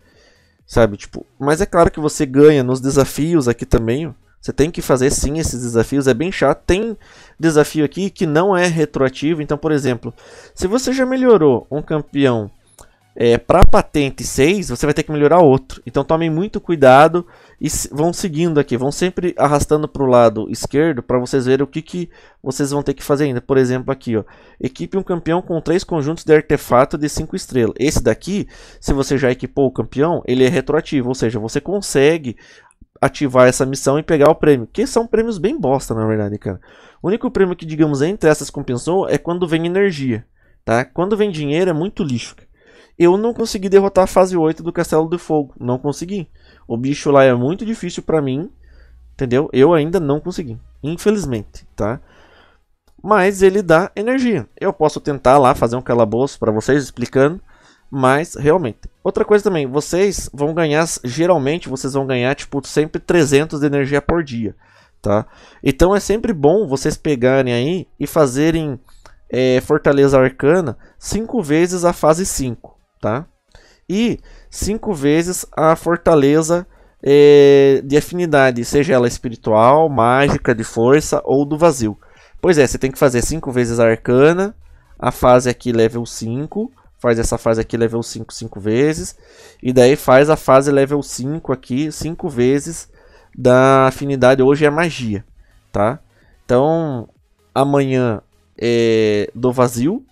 S1: Sabe? Tipo, mas é claro que você ganha nos desafios aqui também. Você tem que fazer sim esses desafios, é bem chato. Tem desafio aqui que não é retroativo. Então, por exemplo, se você já melhorou um campeão é, para patente 6, você vai ter que melhorar outro. Então, tome muito cuidado e vão seguindo aqui, vão sempre arrastando para o lado esquerdo para vocês verem o que, que vocês vão ter que fazer ainda. Por exemplo, aqui, ó, equipe um campeão com três conjuntos de artefato de 5 estrelas. Esse daqui, se você já equipou o campeão, ele é retroativo, ou seja, você consegue ativar essa missão e pegar o prêmio, que são prêmios bem bosta, na verdade, cara. O único prêmio que, digamos, entre essas compensou é quando vem energia, tá? Quando vem dinheiro é muito lixo, cara. Eu não consegui derrotar a fase 8 do Castelo do Fogo. Não consegui. O bicho lá é muito difícil para mim. Entendeu? Eu ainda não consegui. Infelizmente, tá? Mas ele dá energia. Eu posso tentar lá fazer um calabouço para vocês explicando. Mas, realmente. Outra coisa também. Vocês vão ganhar... Geralmente, vocês vão ganhar, tipo, sempre 300 de energia por dia. Tá? Então, é sempre bom vocês pegarem aí e fazerem... É, Fortaleza Arcana 5 vezes a fase 5 tá? E cinco vezes a fortaleza é, de afinidade, seja ela espiritual, mágica, de força ou do vazio. Pois é, você tem que fazer cinco vezes a arcana, a fase aqui level 5, faz essa fase aqui level 5 cinco vezes, e daí faz a fase level 5 aqui cinco vezes da afinidade hoje é magia, tá? Então, amanhã é do vazio,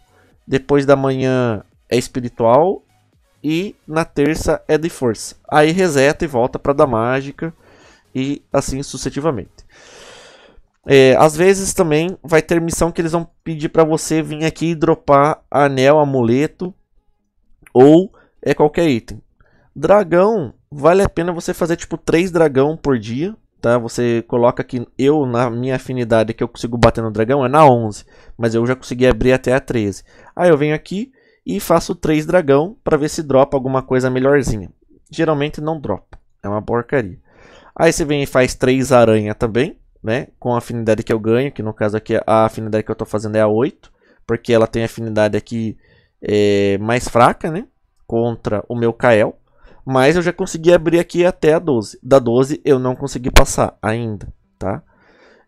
S1: depois da manhã é espiritual e na terça é de força. Aí reseta e volta para dar mágica e assim sucessivamente. É, às vezes também vai ter missão que eles vão pedir para você vir aqui e dropar anel, amuleto ou é qualquer item. Dragão, vale a pena você fazer tipo 3 dragão por dia, tá? Você coloca aqui eu na minha afinidade que eu consigo bater no dragão é na 11, mas eu já consegui abrir até a 13. Aí eu venho aqui, e faço 3 dragão para ver se dropa alguma coisa melhorzinha. Geralmente não dropa, é uma porcaria. Aí você vem e faz 3 aranha também, né? Com a afinidade que eu ganho, que no caso aqui a afinidade que eu estou fazendo é a 8. Porque ela tem afinidade aqui é, mais fraca, né? Contra o meu Kael. Mas eu já consegui abrir aqui até a 12. Da 12 eu não consegui passar ainda, tá?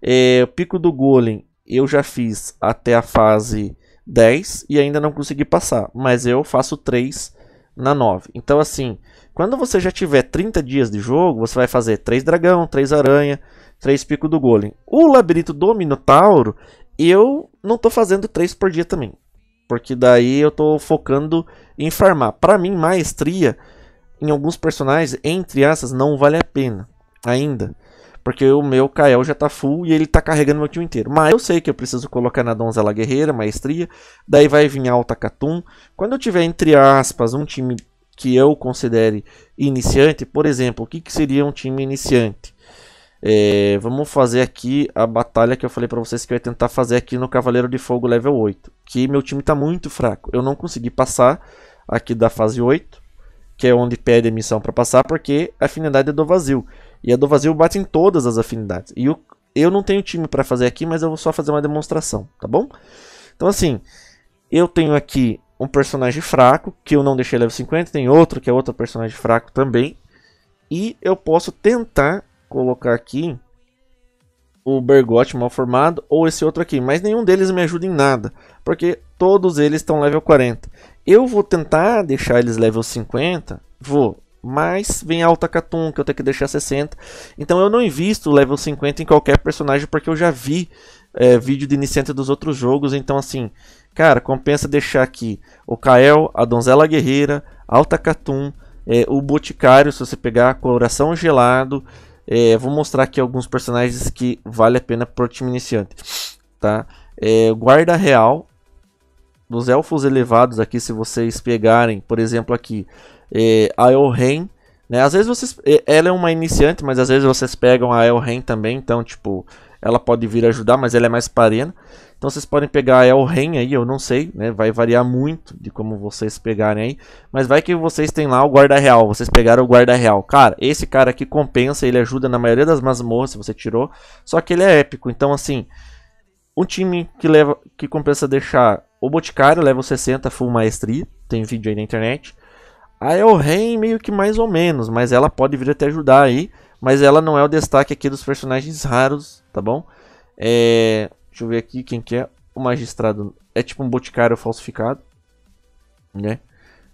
S1: É, o pico do golem eu já fiz até a fase 10 e ainda não consegui passar, mas eu faço 3 na 9. Então assim, quando você já tiver 30 dias de jogo, você vai fazer 3 dragão, 3 aranha, 3 pico do golem. O labirinto do minotauro, eu não tô fazendo 3 por dia também, porque daí eu tô focando em farmar. Para mim, maestria em alguns personagens, entre essas, não vale a pena ainda. Porque o meu Kael já tá full e ele tá carregando meu time inteiro. Mas eu sei que eu preciso colocar na Donzela Guerreira, Maestria. Daí vai vir Alta Catum. Quando eu tiver, entre aspas, um time que eu considere iniciante, por exemplo, o que, que seria um time iniciante? É, vamos fazer aqui a batalha que eu falei para vocês que eu ia tentar fazer aqui no Cavaleiro de Fogo level 8. Que meu time tá muito fraco. Eu não consegui passar aqui da fase 8, que é onde pede a missão para passar, porque a afinidade é do vazio. E a do vazio bate em todas as afinidades. E eu, eu não tenho time para fazer aqui, mas eu vou só fazer uma demonstração, tá bom? Então assim, eu tenho aqui um personagem fraco, que eu não deixei level 50, tem outro que é outro personagem fraco também. E eu posso tentar colocar aqui o Bergotte mal formado ou esse outro aqui, mas nenhum deles me ajuda em nada, porque todos eles estão level 40. Eu vou tentar deixar eles level 50, vou, mas vem a alta Catum, que eu tenho que deixar 60. Então eu não invisto level 50 em qualquer personagem, porque eu já vi é, vídeo de iniciante dos outros jogos. Então, assim, cara, compensa deixar aqui o Kael, a Donzela Guerreira, Alta Catum, é, o Boticário, se você pegar Coração Gelado. É, vou mostrar aqui alguns personagens que vale a pena pro time iniciante. Tá? É, Guarda Real, dos Elfos Elevados aqui, se vocês pegarem, por exemplo, aqui eh, a Elren, né? Às vezes vocês. Ela é uma iniciante, mas às vezes vocês pegam a Elren também, então, tipo, ela pode vir ajudar, mas ela é mais parena. Então vocês podem pegar a Elren aí, eu não sei, né? Vai variar muito de como vocês pegarem aí. Mas vai que vocês têm lá o guarda real, vocês pegaram o guarda real. Cara, esse cara aqui compensa, ele ajuda na maioria das masmorras se você tirou. Só que ele é épico, então assim. Um time que leva que compensa deixar o Boticário, level 60, full maestria, tem vídeo aí na internet. A Elren meio que mais ou menos, mas ela pode vir até ajudar aí. Mas ela não é o destaque aqui dos personagens raros, tá bom? É... Deixa eu ver aqui quem que é. O magistrado é tipo um boticário falsificado, né?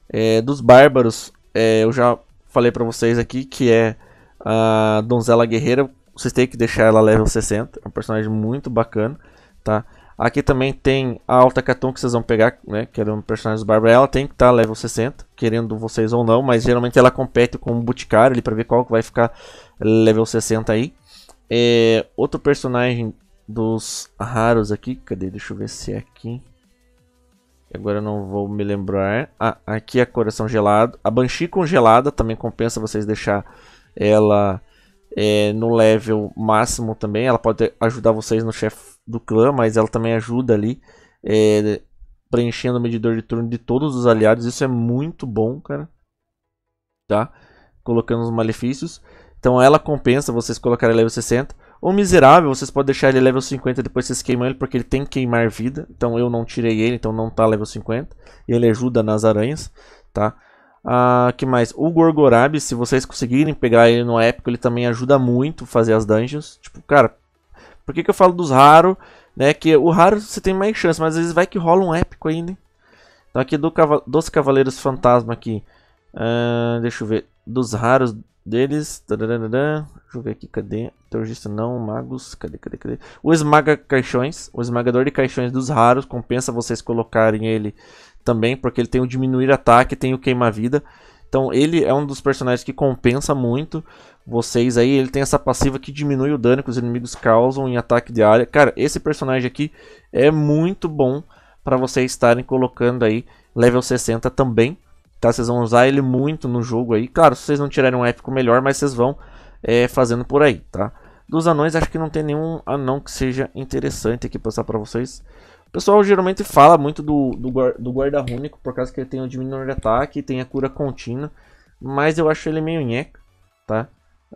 S1: É, dos bárbaros, é, eu já falei para vocês aqui que é a donzela guerreira. Vocês têm que deixar ela level 60. É um personagem muito bacana, tá? Aqui também tem a Alta Catum que vocês vão pegar, né? Que é um personagem do Bárbara. Ela tem que estar tá level 60, querendo vocês ou não, mas geralmente ela compete com o Boticário ali pra ver qual que vai ficar level 60 aí. É, outro personagem dos raros aqui, cadê? Deixa eu ver se é aqui. Agora eu não vou me lembrar. Ah, aqui é Coração Gelado. A Banshee Congelada também compensa vocês deixar ela é, no level máximo também. Ela pode ajudar vocês no chefe do clã, mas ela também ajuda ali, é, preenchendo o medidor de turno de todos os aliados. Isso é muito bom, cara. Tá? Colocando os malefícios. Então ela compensa vocês colocarem level 60. O miserável, vocês podem deixar ele level 50 depois vocês queimam ele, porque ele tem que queimar vida. Então eu não tirei ele, então não tá level 50. E ele ajuda nas aranhas, tá? Ah, que mais? O Gorgorab, se vocês conseguirem pegar ele no épico, ele também ajuda muito fazer as dungeons. Tipo, cara, por que, que eu falo dos raros? Né, que o raro você tem mais chance, mas às vezes vai que rola um épico ainda. Hein? Então aqui do Caval dos Cavaleiros Fantasma aqui. Uh, deixa eu ver. Dos raros deles. Tararara, deixa eu ver aqui, cadê? Terrorista não, magos. Cadê, cadê, cadê? O esmaga caixões. O esmagador de caixões dos raros. Compensa vocês colocarem ele também, porque ele tem o diminuir ataque, tem o queima-vida. Então ele é um dos personagens que compensa muito vocês aí. Ele tem essa passiva que diminui o dano que os inimigos causam em ataque de área. Cara, esse personagem aqui é muito bom para vocês estarem colocando aí level 60 também. Tá? Vocês vão usar ele muito no jogo aí. Claro, se vocês não tirarem um épico melhor, mas vocês vão é, fazendo por aí, tá? Dos anões, acho que não tem nenhum anão que seja interessante aqui passar para vocês. O pessoal geralmente fala muito do, do, do guarda rúnico, por causa que ele tem o diminuidor de ataque, tem a cura contínua. Mas eu acho ele meio nheca, tá?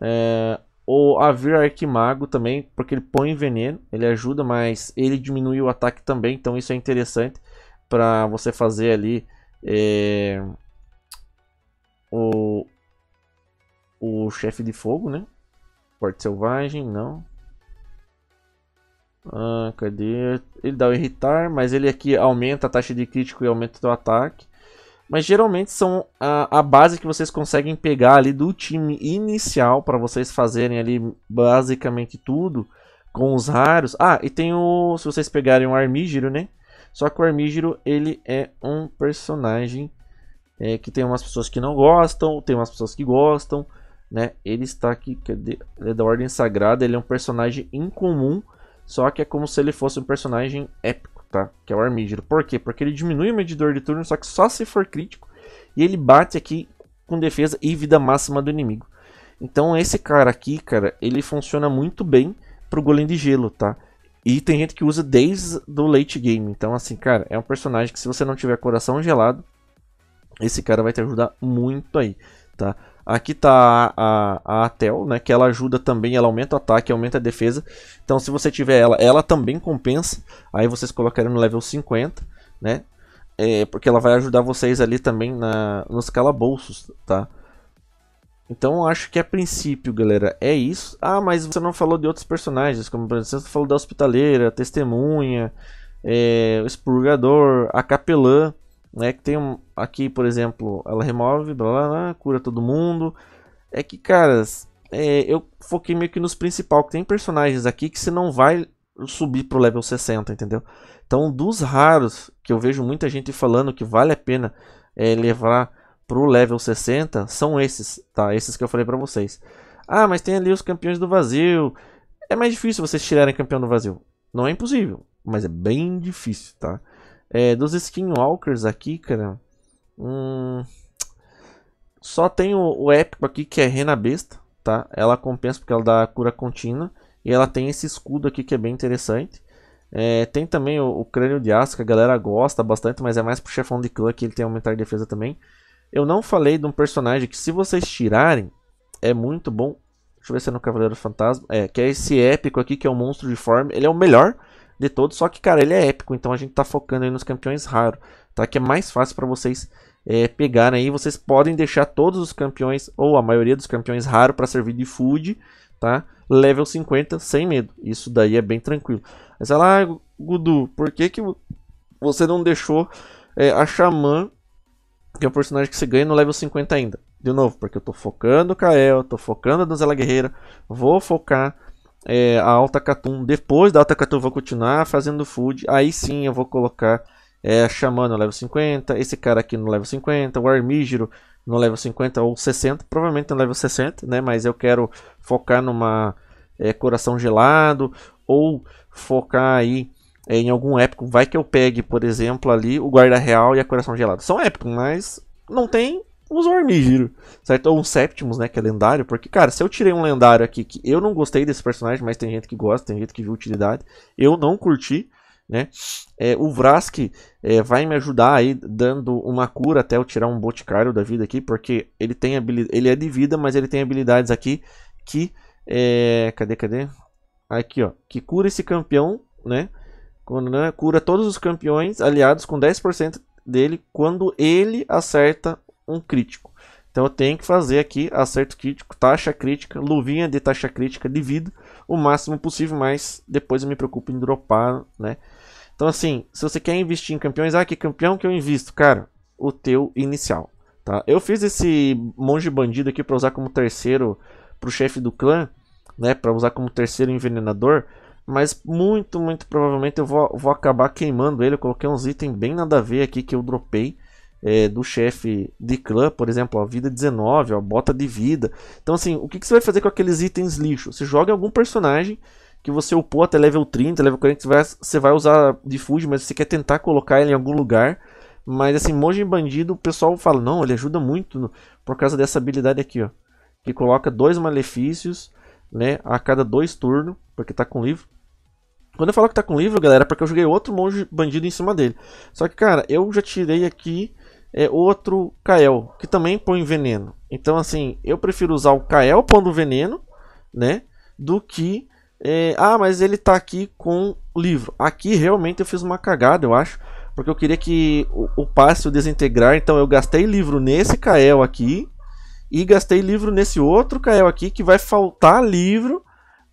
S1: É, ou a Vir Arquimago também, porque ele põe veneno, ele ajuda, mas ele diminui o ataque também, então isso é interessante para você fazer ali é, o, o chefe de fogo, né? Porte Selvagem, não. Ah, cadê? Ele dá o irritar, mas ele aqui aumenta a taxa de crítico e aumenta o ataque mas geralmente são a, a, base que vocês conseguem pegar ali do time inicial para vocês fazerem ali basicamente tudo com os raros. Ah, e tem o se vocês pegarem o Armígero, né? Só que o Armígero ele é um personagem é, que tem umas pessoas que não gostam, tem umas pessoas que gostam, né? Ele está aqui, Ele é da Ordem Sagrada, ele é um personagem incomum, só que é como se ele fosse um personagem épico tá? Que é o armígero. Por quê? Porque ele diminui o medidor de turno, só que só se for crítico. E ele bate aqui com defesa e vida máxima do inimigo. Então esse cara aqui, cara, ele funciona muito bem pro golem de gelo, tá? E tem gente que usa desde do late game. Então assim, cara, é um personagem que se você não tiver coração gelado, esse cara vai te ajudar muito aí, tá? Aqui tá a, a, Atel, né, que ela ajuda também, ela aumenta o ataque, aumenta a defesa. Então se você tiver ela, ela também compensa. Aí vocês colocarem no level 50, né? É, porque ela vai ajudar vocês ali também na, nos calabouços, tá? Então acho que a princípio, galera, é isso. Ah, mas você não falou de outros personagens, como você falou da hospitaleira, a testemunha, é, o expurgador, a capelã né? Que tem um, aqui, por exemplo, ela remove, blá, blá, blá cura todo mundo. É que, caras, é, eu foquei meio que nos principal, que tem personagens aqui que você não vai subir pro level 60, entendeu? Então, dos raros que eu vejo muita gente falando que vale a pena é, levar pro level 60, são esses, tá? Esses que eu falei para vocês. Ah, mas tem ali os campeões do vazio. É mais difícil vocês tirarem campeão do vazio. Não é impossível, mas é bem difícil, tá? É, dos Skinwalkers aqui, cara. Hum, só tem o, o, épico aqui que é Rena Besta, tá? Ela compensa porque ela dá cura contínua. E ela tem esse escudo aqui que é bem interessante. É, tem também o, o, crânio de aço que a galera gosta bastante, mas é mais pro chefão de clã que ele tem aumentar de defesa também. Eu não falei de um personagem que se vocês tirarem, é muito bom. Deixa eu ver se é no Cavaleiro Fantasma. É, que é esse épico aqui que é o Monstro de Forma. Ele é o melhor de todos. Só que, cara, ele é épico, então a gente tá focando aí nos campeões raros, tá? Que é mais fácil para vocês é, pegarem aí. Vocês podem deixar todos os campeões, ou a maioria dos campeões raros, para servir de food, tá? Level 50 sem medo. Isso daí é bem tranquilo. Mas ela, ah, Gudu, por que, que você não deixou é, a Xamã, que é o personagem que você ganha no level 50 ainda? De novo, porque eu tô focando o Kael, tô focando a Donzela Guerreira, vou focar é, a Alta Catum, depois da Alta Catum eu vou continuar fazendo food, aí sim eu vou colocar é, Xamã no level 50, esse cara aqui no level 50, o Armígero no level 50 ou 60, provavelmente no level 60, né? Mas eu quero focar numa é, coração gelado ou focar aí é, em algum épico. Vai que eu pegue, por exemplo, ali o guarda real e a coração gelado. São épicos, mas não tem uns Ormigiro, certo? Ou um Septimus, né, que é lendário, porque, cara, se eu tirei um lendário aqui que eu não gostei desse personagem, mas tem gente que gosta, tem gente que viu utilidade, eu não curti, né? É, o Vrask é, vai me ajudar aí dando uma cura até eu tirar um Boticário da vida aqui, porque ele tem habilidade, ele é de vida, mas ele tem habilidades aqui que é, cadê, cadê? Aqui, ó, que cura esse campeão, né? Quando, né? Cura todos os campeões aliados com 10% dele quando ele acerta um crítico. Então eu tenho que fazer aqui acerto crítico, taxa crítica, luvinha de taxa crítica de vida, o máximo possível, mas depois eu me preocupo em dropar, né? Então assim, se você quer investir em campeões, ah, que campeão que eu invisto? Cara, o teu inicial, tá? Eu fiz esse monge bandido aqui para usar como terceiro pro chefe do clã, né, para usar como terceiro envenenador, mas muito, muito provavelmente eu vou, vou acabar queimando ele. Eu coloquei uns itens bem nada a ver aqui que eu dropei, é, do chefe de clã, por exemplo, a vida 19, a bota de vida. Então, assim, o que, que você vai fazer com aqueles itens lixo? Você joga em algum personagem que você upou até level 30, level 40, você vai, você vai usar de fuji, mas você quer tentar colocar ele em algum lugar. Mas assim, monge bandido, o pessoal fala, não, ele ajuda muito no, por causa dessa habilidade aqui, ó. Que coloca dois malefícios, né, a cada dois turnos, porque tá com livro. Quando eu falo que tá com livro, galera, é porque eu joguei outro monge bandido em cima dele. Só que, cara, eu já tirei aqui é outro Kael, que também põe veneno. Então, assim, eu prefiro usar o Kael pondo veneno, né? Do que. É, ah, mas ele tá aqui com livro. Aqui realmente eu fiz uma cagada, eu acho. Porque eu queria que o, o passe o desintegrar. Então eu gastei livro nesse Kael aqui. E gastei livro nesse outro Kael aqui. Que vai faltar livro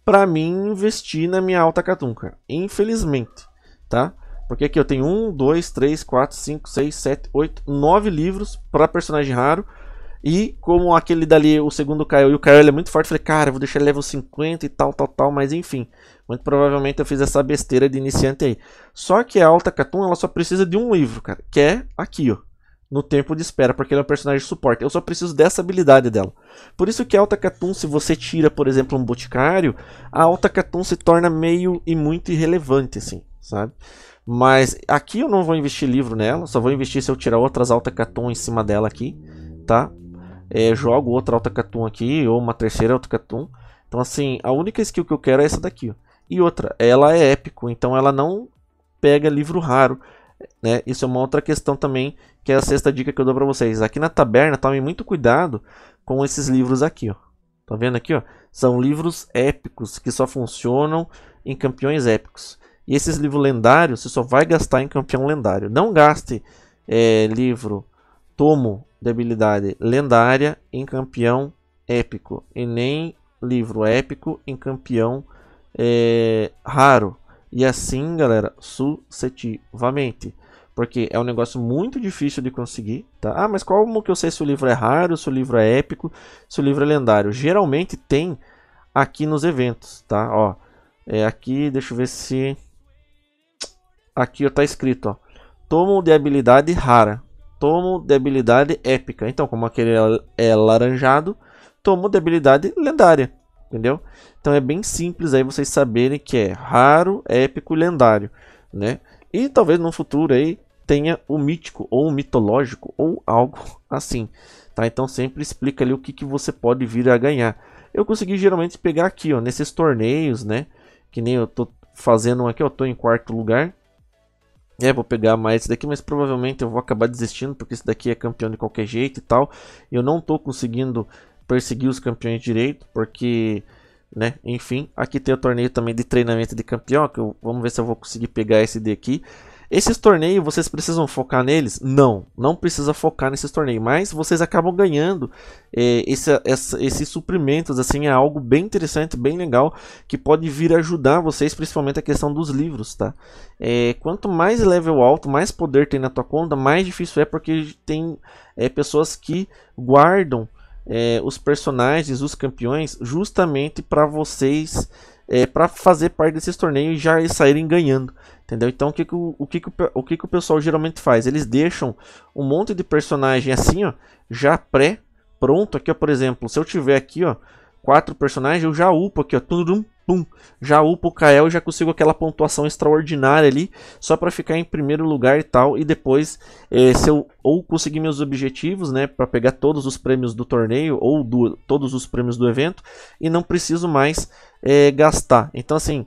S1: para mim investir na minha alta catunca. Infelizmente, tá? Porque aqui eu tenho um, dois, três, quatro, cinco, seis, sete, oito, nove livros para personagem raro. E como aquele dali, o segundo Kael, e o Kael é muito forte, eu falei, cara, eu vou deixar ele level 50 e tal, tal, tal, mas enfim. Muito provavelmente eu fiz essa besteira de iniciante aí. Só que a Alta Catum, ela só precisa de um livro, cara, que é aqui, ó. No tempo de espera, porque ele é um personagem de suporte. Eu só preciso dessa habilidade dela. Por isso que a Alta Catum, se você tira, por exemplo, um boticário, a Alta Catum se torna meio e muito irrelevante, assim, sabe? Mas aqui eu não vou investir livro nela, só vou investir se eu tirar outras alta catum em cima dela aqui, tá? É, jogo outra alta catum aqui, ou uma terceira alta catum. Então assim, a única skill que eu quero é essa daqui, ó. E outra, ela é épico, então ela não pega livro raro, né? Isso é uma outra questão também, que é a sexta dica que eu dou para vocês. Aqui na taberna, tome muito cuidado com esses livros aqui, ó. Tá vendo aqui, ó? São livros épicos que só funcionam em campeões épicos. E esses livros lendários você só vai gastar em campeão lendário. Não gaste é, livro, tomo de habilidade lendária em campeão épico. E nem livro épico em campeão é, raro. E assim, galera, sucessivamente. Porque é um negócio muito difícil de conseguir, tá? Ah, mas como que eu sei se o livro é raro, se o livro é épico, se o livro é lendário? Geralmente tem aqui nos eventos, tá? Ó, é aqui, deixa eu ver se aqui está escrito, ó, tomo de habilidade rara, tomo de habilidade épica. Então, como aquele é, é laranjado, tomo de habilidade lendária, entendeu? Então é bem simples aí vocês saberem que é raro, épico e lendário, né? E talvez no futuro aí tenha o mítico ou o mitológico ou algo <laughs> assim, tá? Então sempre explica ali o que, que você pode vir a ganhar. Eu consegui geralmente pegar aqui, ó, nesses torneios, né? Que nem eu tô fazendo aqui, eu tô em quarto lugar. É, vou pegar mais esse daqui, mas provavelmente eu vou acabar desistindo, porque esse daqui é campeão de qualquer jeito e tal. Eu não tô conseguindo perseguir os campeões direito, porque, né, enfim. Aqui tem o torneio também de treinamento de campeão, que eu, vamos ver se eu vou conseguir pegar esse daqui. Esses torneios, vocês precisam focar neles? Não, não precisa focar nesses torneios, mas vocês acabam ganhando é, esse, esses suprimentos, assim, é algo bem interessante, bem legal, que pode vir ajudar vocês, principalmente a questão dos livros, tá? É, quanto mais level alto, mais poder tem na tua conta, mais difícil é, porque tem é, pessoas que guardam é, os personagens, os campeões, justamente para vocês é, para fazer parte desses torneios e já saírem ganhando. Entendeu? Então o que, que, o, o, que, que o, o que, que o pessoal geralmente faz? Eles deixam um monte de personagem assim, ó, já pré-pronto. Aqui, ó, por exemplo, se eu tiver aqui, ó, quatro personagens, eu já upo aqui, ó. Turum, pum. Já upo o Kael e já consigo aquela pontuação extraordinária ali, só para ficar em primeiro lugar e tal. E depois, é, se eu ou conseguir meus objetivos, né, para pegar todos os prêmios do torneio ou do, todos os prêmios do evento, e não preciso mais é, gastar. Então, assim.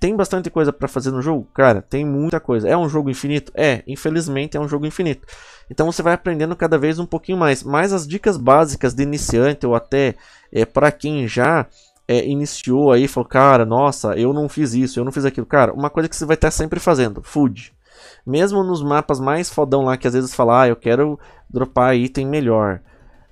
S1: Tem bastante coisa para fazer no jogo? Cara, tem muita coisa. É um jogo infinito? É, infelizmente é um jogo infinito. Então você vai aprendendo cada vez um pouquinho mais. Mas as dicas básicas de iniciante ou até é, eh, para quem já é, iniciou aí, falou, cara, nossa, eu não fiz isso, eu não fiz aquilo. Cara, uma coisa que você vai estar sempre fazendo, food. Mesmo nos mapas mais fodão lá, que às vezes fala, ah, eu quero dropar item melhor.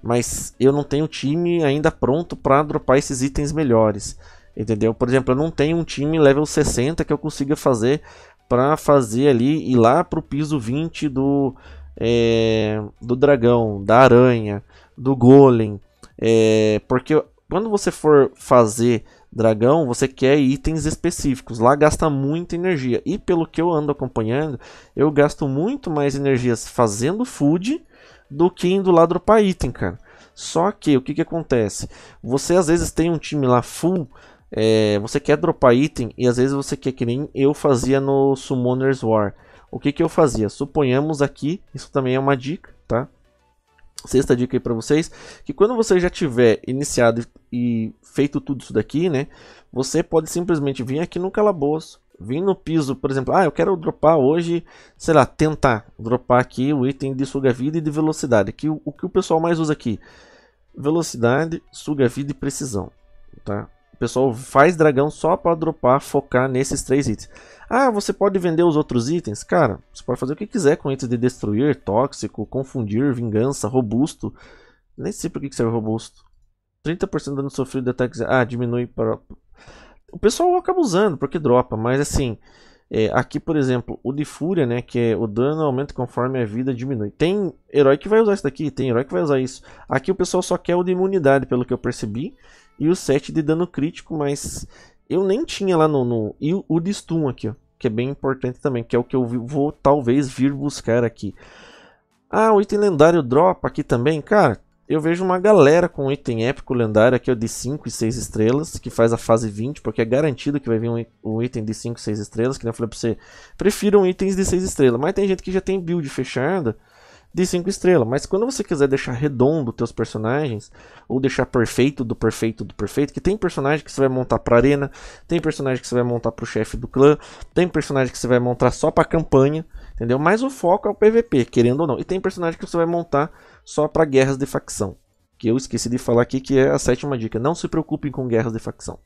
S1: Mas eu não tenho time ainda pronto para dropar esses itens melhores. Entendeu? Por exemplo, eu não tenho um time level 60 que eu consiga fazer para fazer ali ir lá pro piso 20 do é, do dragão, da aranha, do golem, é, porque quando você for fazer dragão, você quer itens específicos. Lá gasta muita energia. E pelo que eu ando acompanhando, eu gasto muito mais energias fazendo food do que indo lá dropar item, cara. Só que o que, que acontece? Você às vezes tem um time lá full é, você quer dropar item e às vezes você quer que nem eu fazia no Summoner's War. O que, que eu fazia? Suponhamos aqui, isso também é uma dica, tá? Sexta dica aí para vocês, que quando você já tiver iniciado e feito tudo isso daqui, né? Você pode simplesmente vir aqui no calabouço, vir no piso, por exemplo, ah, eu quero dropar hoje, sei lá, tentar dropar aqui o item de suga-vida e de velocidade, que o, o que o pessoal mais usa aqui, velocidade, suga-vida e precisão, tá? O pessoal faz dragão só para dropar, focar nesses três itens. Ah, você pode vender os outros itens? Cara, você pode fazer o que quiser com itens de destruir, tóxico, confundir, vingança, robusto. Nem sei por que serve robusto. 30% de dano sofrido de ataques. Ah, diminui para. O pessoal acaba usando porque dropa, mas assim. É, aqui, por exemplo, o de fúria, né? Que é o dano aumenta conforme a vida diminui. Tem herói que vai usar isso daqui, tem herói que vai usar isso. Aqui o pessoal só quer o de imunidade, pelo que eu percebi e o 7 de dano crítico, mas eu nem tinha lá no, no... e o, o de stun aqui, ó, que é bem importante também, que é o que eu vou talvez vir buscar aqui. Ah, o item lendário dropa aqui também, cara. Eu vejo uma galera com item épico lendário aqui, ó, de 5 e 6 estrelas, que faz a fase 20, porque é garantido que vai vir um, um item de 5 e 6 estrelas, que nem eu falei pra você, um itens de 6 estrelas. Mas tem gente que já tem build fechada, de 5 estrelas. Mas quando você quiser deixar redondo teus personagens, ou deixar perfeito do perfeito do perfeito, que tem personagem que você vai montar pra arena, tem personagem que você vai montar pro chefe do clã, tem personagem que você vai montar só pra campanha, entendeu? Mas o foco é o PVP, querendo ou não. E tem personagem que você vai montar só pra guerras de facção. Que eu esqueci de falar aqui, que é a sétima dica. Não se preocupem com guerras de facção.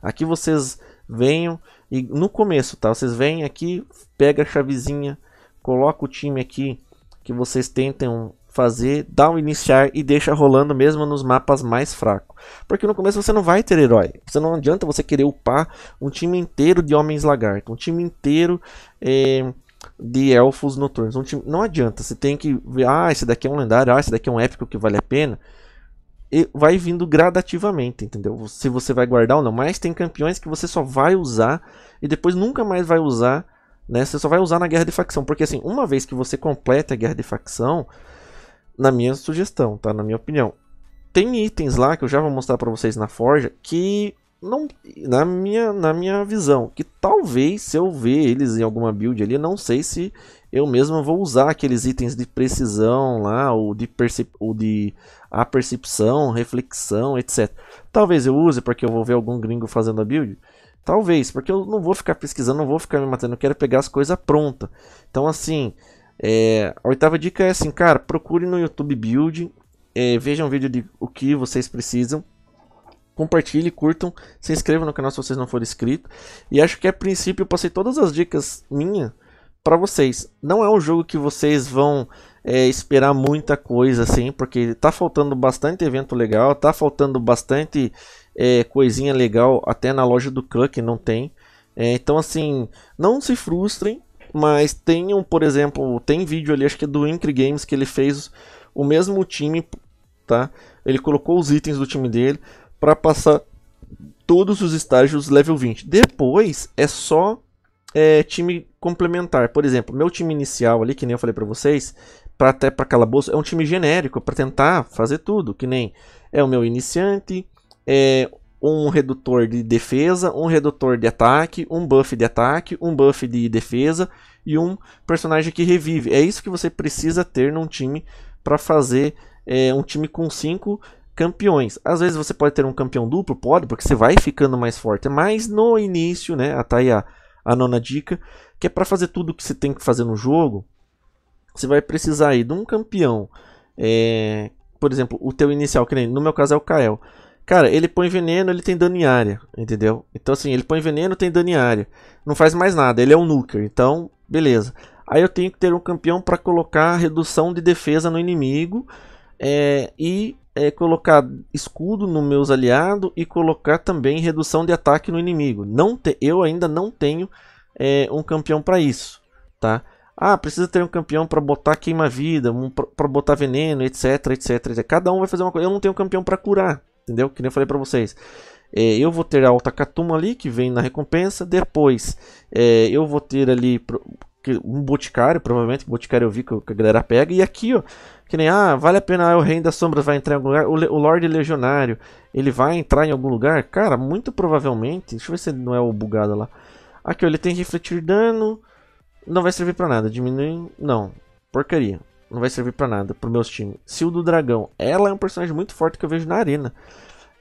S1: Aqui vocês venham e no começo, tá? Vocês vêm aqui, pega a chavezinha, coloca o time aqui que vocês tentem fazer, dá um iniciar e deixa rolando mesmo nos mapas mais fracos. Porque no começo você não vai ter herói. Você não adianta você querer upar um time inteiro de homens lagarto, um time inteiro é, de elfos noturnos. Um time, não adianta, você tem que ver, ah, esse daqui é um lendário, ah, esse daqui é um épico que vale a pena. E vai vindo gradativamente, entendeu? Se você vai guardar ou não, mas tem campeões que você só vai usar e depois nunca mais vai usar né? Você só vai usar na guerra de facção. Porque assim, uma vez que você completa a guerra de facção, na minha sugestão, tá? Na minha opinião. Tem itens lá que eu já vou mostrar para vocês na Forja que não, na minha na minha visão, que talvez se eu ver eles em alguma build ali, não sei se eu mesmo vou usar aqueles itens de precisão lá, ou de, percep ou de a percepção, reflexão, etc. Talvez eu use porque eu vou ver algum gringo fazendo a build. Talvez, porque eu não vou ficar pesquisando, não vou ficar me matando, eu quero pegar as coisas prontas. Então, assim, é, a oitava dica é assim, cara, procure no YouTube Build, é, veja um vídeo de o que vocês precisam, compartilhe, curtam, se inscrevam no canal se vocês não forem inscritos. E acho que a princípio eu passei todas as dicas minhas para vocês. Não é um jogo que vocês vão é, esperar muita coisa assim, porque tá faltando bastante evento legal, tá faltando bastante é, coisinha legal até na loja do Cuck não tem. É, então assim, não se frustrem, mas tenham, por exemplo, tem vídeo ali, acho que é do Incre Games que ele fez o mesmo time, tá? Ele colocou os itens do time dele para passar todos os estágios level 20. Depois é só é, time complementar. Por exemplo, meu time inicial ali, que nem eu falei para vocês, para até para calabouço, é um time genérico para tentar fazer tudo, que nem é o meu iniciante, é, um redutor de defesa, um redutor de ataque, um buff de ataque, um buff de defesa e um personagem que revive. É isso que você precisa ter num time para fazer é, um time com cinco campeões. Às vezes você pode ter um campeão duplo, pode, porque você vai ficando mais forte, mas no início, né, aí é a, a nona dica, que é para fazer tudo que você tem que fazer no jogo, você vai precisar aí de um campeão, é, por exemplo, o teu inicial, que nem no meu caso é o Kael, Cara, ele põe veneno, ele tem dano em área, entendeu? Então, assim, ele põe veneno, tem dano em área. Não faz mais nada, ele é um nuker, então, beleza. Aí eu tenho que ter um campeão para colocar redução de defesa no inimigo é, e é, colocar escudo nos meus aliados e colocar também redução de ataque no inimigo. Não te, eu ainda não tenho é, um campeão para isso, tá? Ah, precisa ter um campeão para botar queima-vida, um para botar veneno, etc, etc, etc. Cada um vai fazer uma coisa. Eu não tenho um campeão para curar. Entendeu? Que nem eu falei para vocês. É, eu vou ter a alta catuma ali, que vem na recompensa. Depois, é, eu vou ter ali um boticário, provavelmente. boticário eu vi que a galera pega. E aqui, ó, que nem, ah, vale a pena, ah, o Rei das Sombras vai entrar em algum lugar. O, Le o Lorde Legionário, ele vai entrar em algum lugar? Cara, muito provavelmente. Deixa eu ver se não é o bugado lá. Aqui, ó, ele tem refletir dano. Não vai servir pra nada. Diminui. Não. Porcaria não vai servir para nada pro meus times. Sil do Dragão, ela é um personagem muito forte que eu vejo na arena.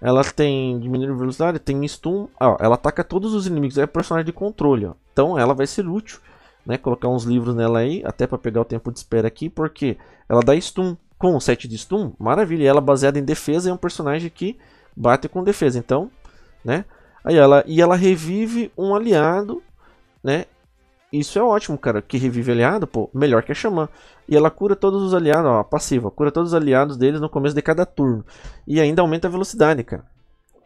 S1: Ela tem diminuir velocidade, tem stun, ó, ela ataca todos os inimigos, é personagem de controle, ó. Então ela vai ser útil, né? Colocar uns livros nela aí, até para pegar o tempo de espera aqui, porque ela dá stun com o 7 de stun, maravilha. Ela baseada em defesa é um personagem que bate com defesa, então, né? Aí ela e ela revive um aliado, né? Isso é ótimo, cara. Que revive aliado, pô, melhor que a Xamã. E ela cura todos os aliados, ó, passiva, cura todos os aliados deles no começo de cada turno. E ainda aumenta a velocidade, cara.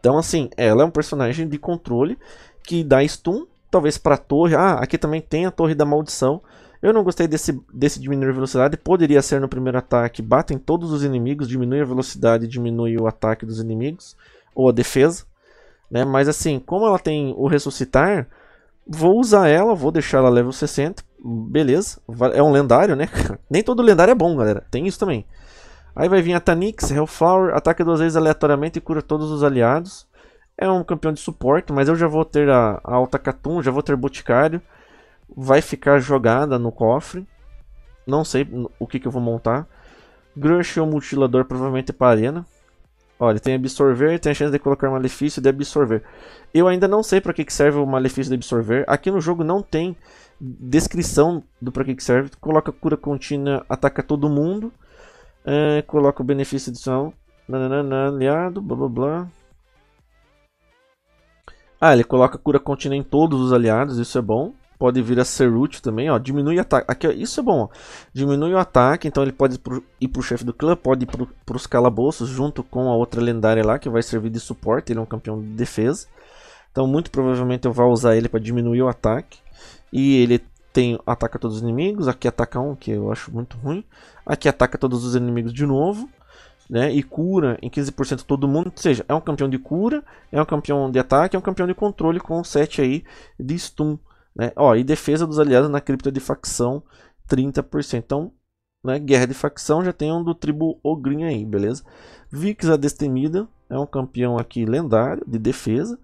S1: Então, assim, ela é um personagem de controle que dá stun, talvez pra torre. Ah, aqui também tem a torre da maldição. Eu não gostei desse, desse diminuir a velocidade. Poderia ser no primeiro ataque. Batem todos os inimigos, diminui a velocidade, diminui o ataque dos inimigos. Ou a defesa. Né? Mas assim, como ela tem o ressuscitar, Vou usar ela, vou deixar ela level 60. Beleza. É um lendário, né? <laughs> Nem todo lendário é bom, galera. Tem isso também. Aí vai vir a Tanix, Hellflower, ataca duas vezes aleatoriamente e cura todos os aliados. É um campeão de suporte, mas eu já vou ter a, a Alta Catum, já vou ter Boticário. Vai ficar jogada no cofre. Não sei o que, que eu vou montar. Grush ou Mutilador provavelmente é para arena. Olha, tem absorver, tem a chance de colocar malefício de absorver. Eu ainda não sei para que, serve o malefício de absorver. Aqui no jogo não tem descrição do para que, que serve. Coloca cura contínua, ataca todo mundo. É, coloca o benefício adicional. Nananana, aliado, blá blá blá. Ah, ele coloca cura contínua em todos os aliados, isso é bom pode vir a ser útil também, ó. Diminui o ataque. Aqui, isso é bom, ó. Diminui o ataque, então ele pode ir para o chefe do clã, pode ir para os calabouços junto com a outra lendária lá, que vai servir de suporte, ele é um campeão de defesa. Então, muito provavelmente eu vou usar ele para diminuir o ataque. E ele tem ataca todos os inimigos, aqui ataca um, que eu acho muito ruim. Aqui ataca todos os inimigos de novo. Né, e cura em 15% todo mundo, ou seja, é um campeão de cura, é um campeão de ataque, é um campeão de controle com 7 aí de stun. Né? Ó, e defesa dos aliados na cripta de facção, 30%. Então, né, guerra de facção já tem um do tribo Ogrin aí, beleza? Vix a Destemida é um campeão aqui lendário de defesa.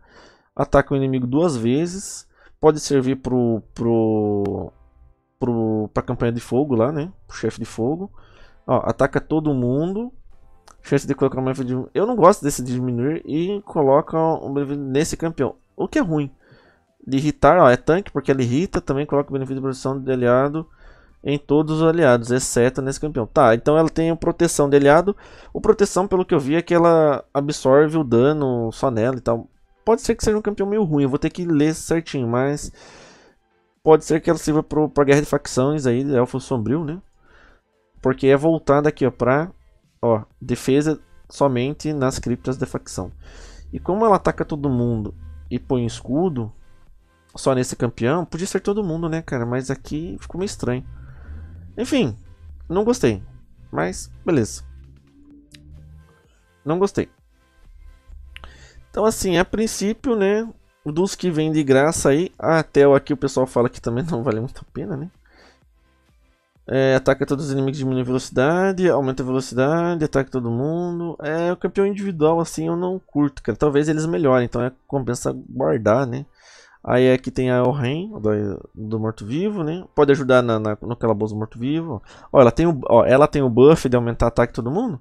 S1: Ataca o inimigo duas vezes. Pode servir pro, pro, pro, pra campanha de fogo lá, né? Pro chefe de fogo. Ó, ataca todo mundo. Chance de colocar uma... Eu não gosto desse diminuir e coloca um... nesse campeão. O que é ruim, de irritar, ó, é tanque porque ele irrita, também coloca o benefício de proteção de aliado em todos os aliados, exceto nesse campeão. Tá, então ela tem proteção de aliado. O proteção, pelo que eu vi, é que ela absorve o dano só nela e tal. Pode ser que seja um campeão meio ruim, eu vou ter que ler certinho, mas... Pode ser que ela sirva pro, pra guerra de facções aí, de Elfo Sombrio, né? Porque é voltada aqui, ó, pra... Ó, defesa somente nas criptas de facção. E como ela ataca todo mundo e põe escudo, só nesse campeão. Podia ser todo mundo, né, cara? Mas aqui ficou meio estranho. Enfim, não gostei. Mas, beleza. Não gostei. Então, assim, a princípio, né? Dos que vem de graça aí. Até aqui o pessoal fala que também <laughs> não vale muito a pena, né? É, ataca todos os inimigos, diminui velocidade, aumenta a velocidade, ataca todo mundo. É, o campeão individual, assim, eu não curto, cara. Talvez eles melhorem, então é compensa guardar, né? Aí aqui tem a Oren, do, do morto-vivo, né? Pode ajudar na, na, no calabouço morto-vivo. Ó, ela tem, o, ó, ela tem o buff de aumentar ataque todo mundo.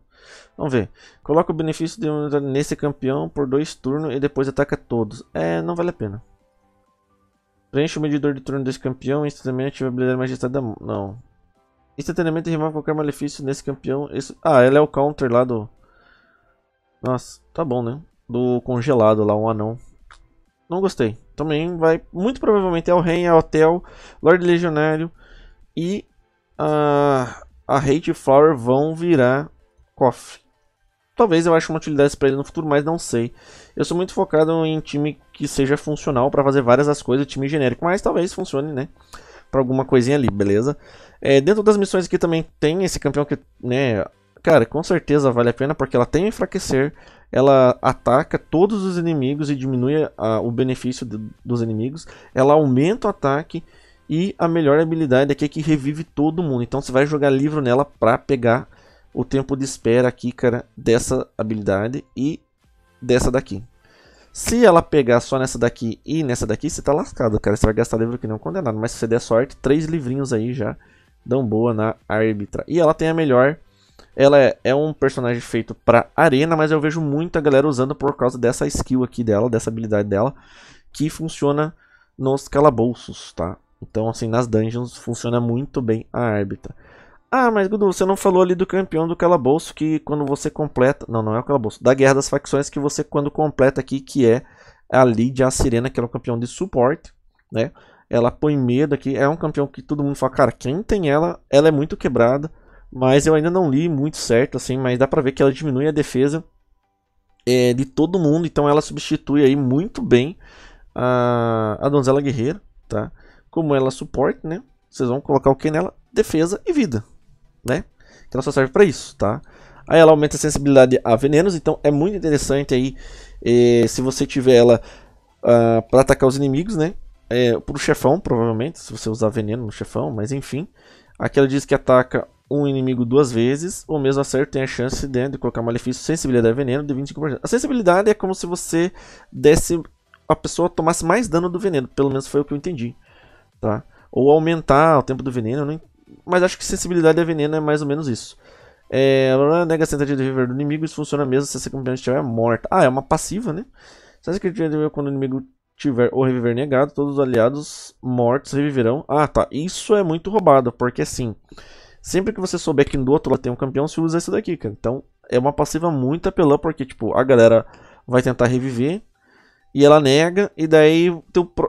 S1: Vamos ver. Coloca o benefício de unidade nesse campeão por dois turnos e depois ataca todos. É, não vale a pena. Preenche o medidor de turno desse campeão e instantaneamente a habilidade majestade da... Não. Instantaneamente remove qualquer malefício nesse campeão. Esse... Ah, ela é o counter lá do... Nossa, tá bom, né? Do congelado lá, um anão. Não gostei também vai, muito provavelmente, é o Ren, é o Hotel, Lord Legionário e ah, a, a Hate Flower vão virar cofre. Talvez eu ache uma utilidade para ele no futuro, mas não sei. Eu sou muito focado em time que seja funcional para fazer várias das coisas, time genérico, mas talvez funcione, né? Para alguma coisinha ali, beleza? É, dentro das missões aqui também tem esse campeão que, né? Cara, com certeza vale a pena porque ela tem enfraquecer, ela ataca todos os inimigos e diminui a, o benefício de, dos inimigos, ela aumenta o ataque e a melhor habilidade aqui é que revive todo mundo. Então você vai jogar livro nela para pegar o tempo de espera aqui, cara, dessa habilidade e dessa daqui. Se ela pegar só nessa daqui e nessa daqui, você tá lascado, cara. Você vai gastar livro que não condenado. Mas se você der sorte, três livrinhos aí já dão boa na arbitra. E ela tem a melhor ela é, é um personagem feito para arena, mas eu vejo muita galera usando por causa dessa skill aqui dela, dessa habilidade dela, que funciona nos calabouços, tá? Então, assim, nas dungeons funciona muito bem a árbitra. Ah, mas Gudu, você não falou ali do campeão do calabouço que quando você completa... Não, não é o calabouço. Da Guerra das Facções que você quando completa aqui, que é a Lidia a Sirena, que é o campeão de suporte, né? Ela põe medo aqui. É um campeão que todo mundo fala, cara, quem tem ela, ela é muito quebrada. Mas eu ainda não li muito certo, assim, mas dá pra ver que ela diminui a defesa é, de todo mundo. Então ela substitui aí muito bem a, a Donzela Guerreira, tá? Como ela suporte, né? Vocês vão colocar o que nela? Defesa e vida, né? Que ela só serve para isso, tá? Aí ela aumenta a sensibilidade a venenos, então é muito interessante aí eh, se você tiver ela uh, ah, para atacar os inimigos, né? É, pro chefão, provavelmente, se você usar veneno no chefão, mas enfim. Aqui ela diz que ataca um inimigo duas vezes, o mesmo acerto tem a chance de, né, de colocar malefício sensibilidade veneno de 25%. A sensibilidade é como se você desse. A pessoa tomasse mais dano do veneno, pelo menos foi o que eu entendi. Tá? Ou aumentar o tempo do veneno, não, mas acho que sensibilidade a veneno é mais ou menos isso. É, nega a tentativa de viver do inimigo, isso funciona mesmo se essa campeã estiver morta. Ah, é uma passiva, né? Se essa campeã viver quando o inimigo tiver ou reviver negado, todos os aliados mortos reviverão. Ah, tá. Isso é muito roubado, porque assim. Sempre que você souber que do outro lado tem um campeão, você usa isso daqui, cara. Então é uma passiva muito apelã, porque tipo, a galera vai tentar reviver e ela nega, e daí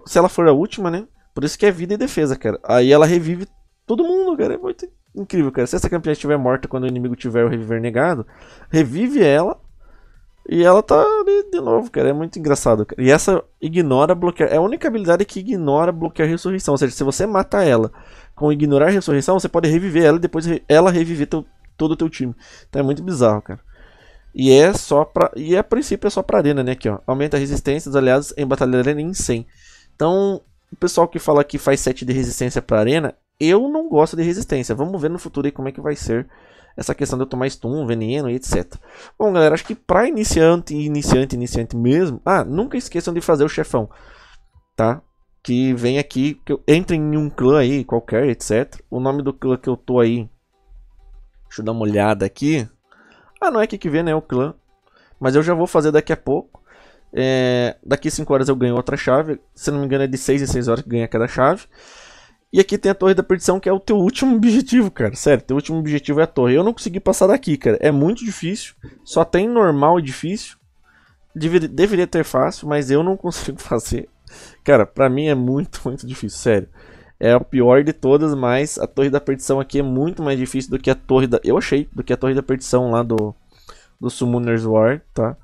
S1: se ela for a última, né? Por isso que é vida e defesa, cara. Aí ela revive todo mundo, cara. É muito incrível, cara. Se essa campeã estiver morta quando o inimigo tiver o reviver negado, revive ela e ela tá ali de novo, cara. É muito engraçado. Cara. E essa ignora bloquear. É a única habilidade que ignora bloquear ressurreição. Ou seja, se você mata ela com ignorar a ressurreição, você pode reviver ela e depois ela reviver teu, todo o teu time. Então é muito bizarro, cara. E é só pra. E é, a princípio é só pra arena, né? Aqui, ó. Aumenta a resistência dos aliados em batalha arena em 100. Então, o pessoal que fala que faz 7 de resistência pra arena, eu não gosto de resistência. Vamos ver no futuro aí como é que vai ser essa questão de eu tomar stun, veneno e etc. Bom, galera, acho que pra iniciante, iniciante, iniciante mesmo. Ah, nunca esqueçam de fazer o chefão, tá? que vem aqui, que eu, entra em um clã aí, qualquer, etc. O nome do clã que eu tô aí, deixa eu dar uma olhada aqui. Ah, não é que vê né? o clã. Mas eu já vou fazer daqui a pouco. É, daqui 5 horas eu ganho outra chave. Se não me engano, é de 6 em 6 horas que ganha cada chave. E aqui tem a Torre da Perdição, que é o teu último objetivo, cara. Sério, teu último objetivo é a torre. Eu não consegui passar daqui, cara. É muito difícil. Só tem normal e difícil. Deveria, deveria ter fácil, mas eu não <laughs> consigo fazer. Cara, pra mim é muito, <laughs> muito difícil, sério. É o pior de todas, mas a Torre da Perdição aqui é muito mais difícil do que a Torre da... Eu achei, do que a Torre da Perdição lá do, do Summoner's War, tá?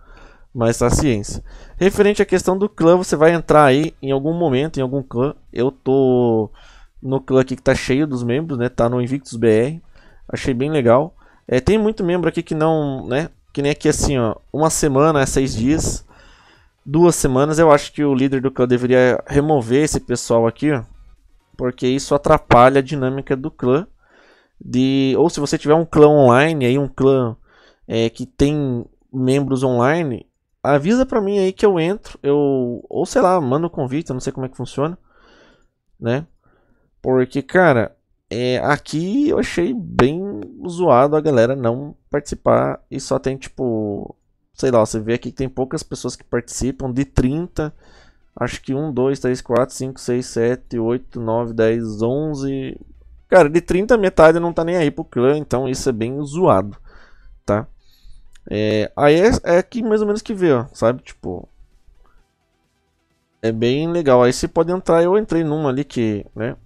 S1: Mas tá ciência. Referente à questão do clã, você vai entrar aí em algum momento, em algum clã. Eu tô no clã aqui que tá cheio dos membros, né? Tá no Invictus BR. Achei bem legal. É, tem muito membro aqui que não, né? Que nem aqui assim, ó. Uma semana é seis dias duas semanas, eu acho que o líder do clã deveria remover esse pessoal aqui, porque isso atrapalha a dinâmica do clã. De, ou se você tiver um clã online, aí um clã é, que tem membros online, avisa para mim aí que eu entro, eu ou sei lá, manda um convite, eu não sei como é que funciona, né? Porque cara, é, aqui eu achei bem zoado a galera não participar e só tem tipo sei lá, você vê aqui que tem poucas pessoas que participam, de 30, acho que 1, 2, 3, 4, 5, 6, 7, 8, 9, 10, 11. Cara, de 30, metade não tá nem aí pro clã, então isso é bem zoado, tá? É, aí é, é aqui mais ou menos que vê, ó, sabe? Tipo, é bem legal. Aí você pode entrar, eu entrei numa ali que, né,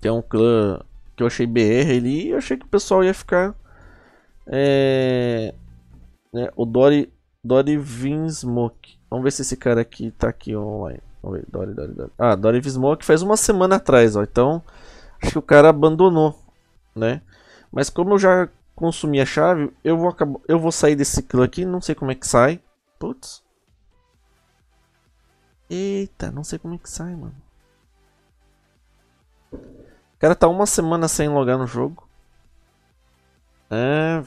S1: que é um clã que eu achei BR ali e eu achei que o pessoal ia ficar. É, né? O Dory, Dory Vinsmoke. Vamos ver se esse cara aqui tá aqui online. Vamos ver, Dory, Dory, Dory. Ah, Dory Vinsmoke faz uma semana atrás, ó. Então, acho que o cara abandonou, né? Mas como eu já consumi a chave, eu vou, eu vou sair desse clã aqui. Não sei como é que sai. Putz. Eita, não sei como é que sai, mano. O cara tá uma semana sem logar no jogo. É,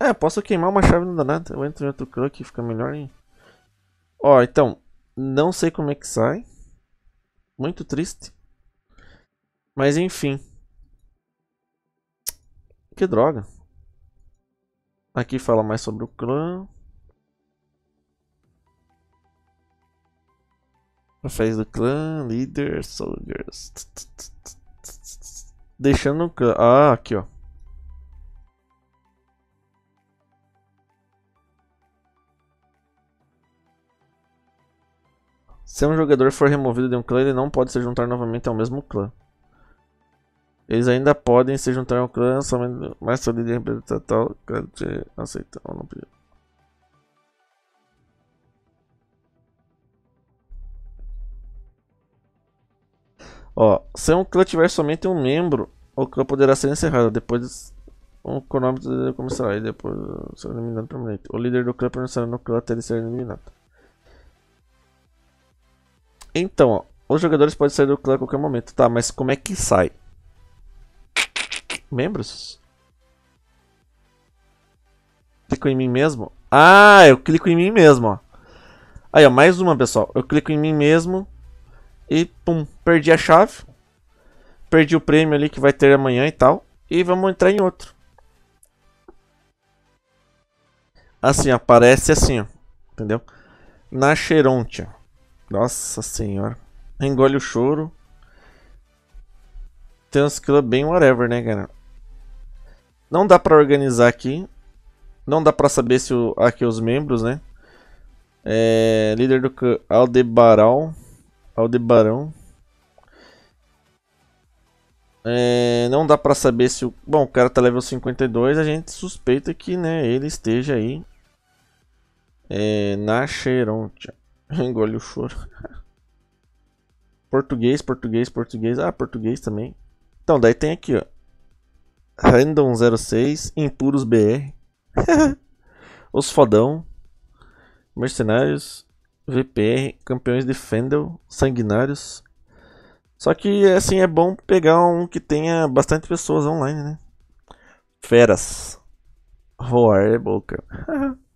S1: é, posso queimar uma chave no danado. Eu entro em outro crook e fica melhor, hein? Ó, então. Não sei como é que sai. Muito triste. Mas enfim. Que droga. Aqui fala mais sobre o clã. Papéis do clã, líder, soldiers. Deixando o clã. Ah, aqui ó. Se um jogador for removido de um clã, ele não pode se juntar novamente ao mesmo clã. Eles ainda podem se juntar ao clã, somente mais sua líder representatal aceitar ou não pedir. Ó, se um clã tiver somente um membro, o clã poderá ser encerrado. Depois o cronômetro começará e depois será eliminado permanente. O líder do clã permanecerá no clã até ele ser eliminado. Então, ó, os jogadores podem sair do clã a qualquer momento. Tá, mas como é que sai? Membros? Clico em mim mesmo? Ah, eu clico em mim mesmo, ó. Aí, ó, mais uma, pessoal. Eu clico em mim mesmo e, pum, perdi a chave. Perdi o prêmio ali que vai ter amanhã e tal. E vamos entrar em outro. Assim, aparece assim, ó. Entendeu? Na Xerontia. Nossa senhora. Engole o choro. Tem uns kills bem whatever, né, cara? Não dá pra organizar aqui. Não dá pra saber se o, aqui os membros, né? É, líder do Aldebaral. Aldebarão. É, não dá pra saber se o... Bom, o cara tá level 52. A gente suspeita que né, ele esteja aí. É, na Xerontia. <laughs> Engole o choro. Português, português, português. Ah, português também. Então, daí tem aqui, ó. Random 06, Impuros BR. <laughs> Os Fodão. Mercenários. VPR, Campeões de Fendel, Sanguinários. Só que, assim, é bom pegar um que tenha bastante pessoas online, né? Feras. Roar é boca. <laughs>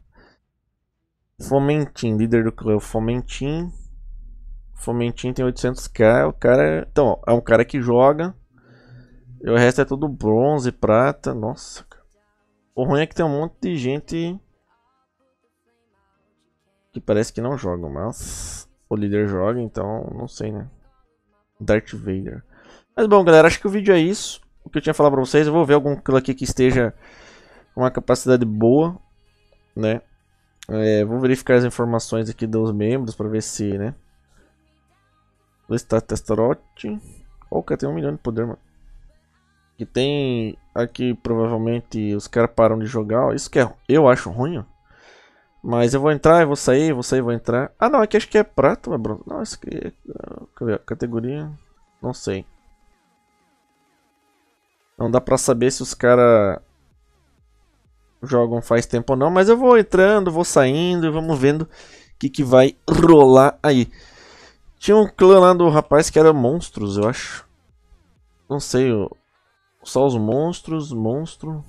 S1: Fomentim, líder do clã Fomentim. Fomentim tem 800k, o cara, então, é um cara que joga. E o resto é tudo bronze, prata, nossa. Cara. O ruim é que tem um monte de gente que parece que não joga, mas o líder joga, então não sei, né? Darth Vader. Mas bom, galera, acho que o vídeo é isso. O que eu tinha a falar pra vocês, eu vou ver algum clã aqui que esteja com uma capacidade boa, né? É, vou verificar as informações aqui dos membros para ver se, né? Listar Testarote. Oh, cara, tem um milhão de poder, mano. Que tem aqui, provavelmente, os caras param de jogar. Isso que é, eu acho ruim, Mas eu vou entrar, eu vou sair, vou sair, vou entrar. Ah, não, aqui acho que é prato, é bronze. Não, isso aqui é... Categoria? Não sei. Não dá pra saber se os caras jogam faz tempo ou não, mas eu vou entrando, vou saindo e vamos vendo o que, que vai rolar aí. Tinha um clã lá do rapaz que era monstros, eu acho. Não sei, só os monstros, monstro,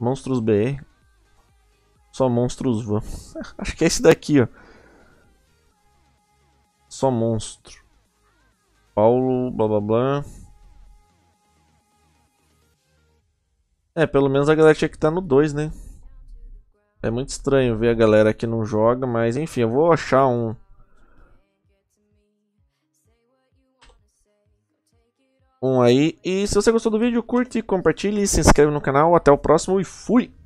S1: monstros BR. Só monstros vão. <laughs> acho que é esse daqui, ó. Só monstro. Paulo, blá blá blá. É, pelo menos a galera tinha que estar tá no 2, né? É muito estranho ver a galera que não joga, mas enfim, eu vou achar um. Um aí. E se você gostou do vídeo, curte, compartilhe, se inscreve no canal. Até o próximo e fui!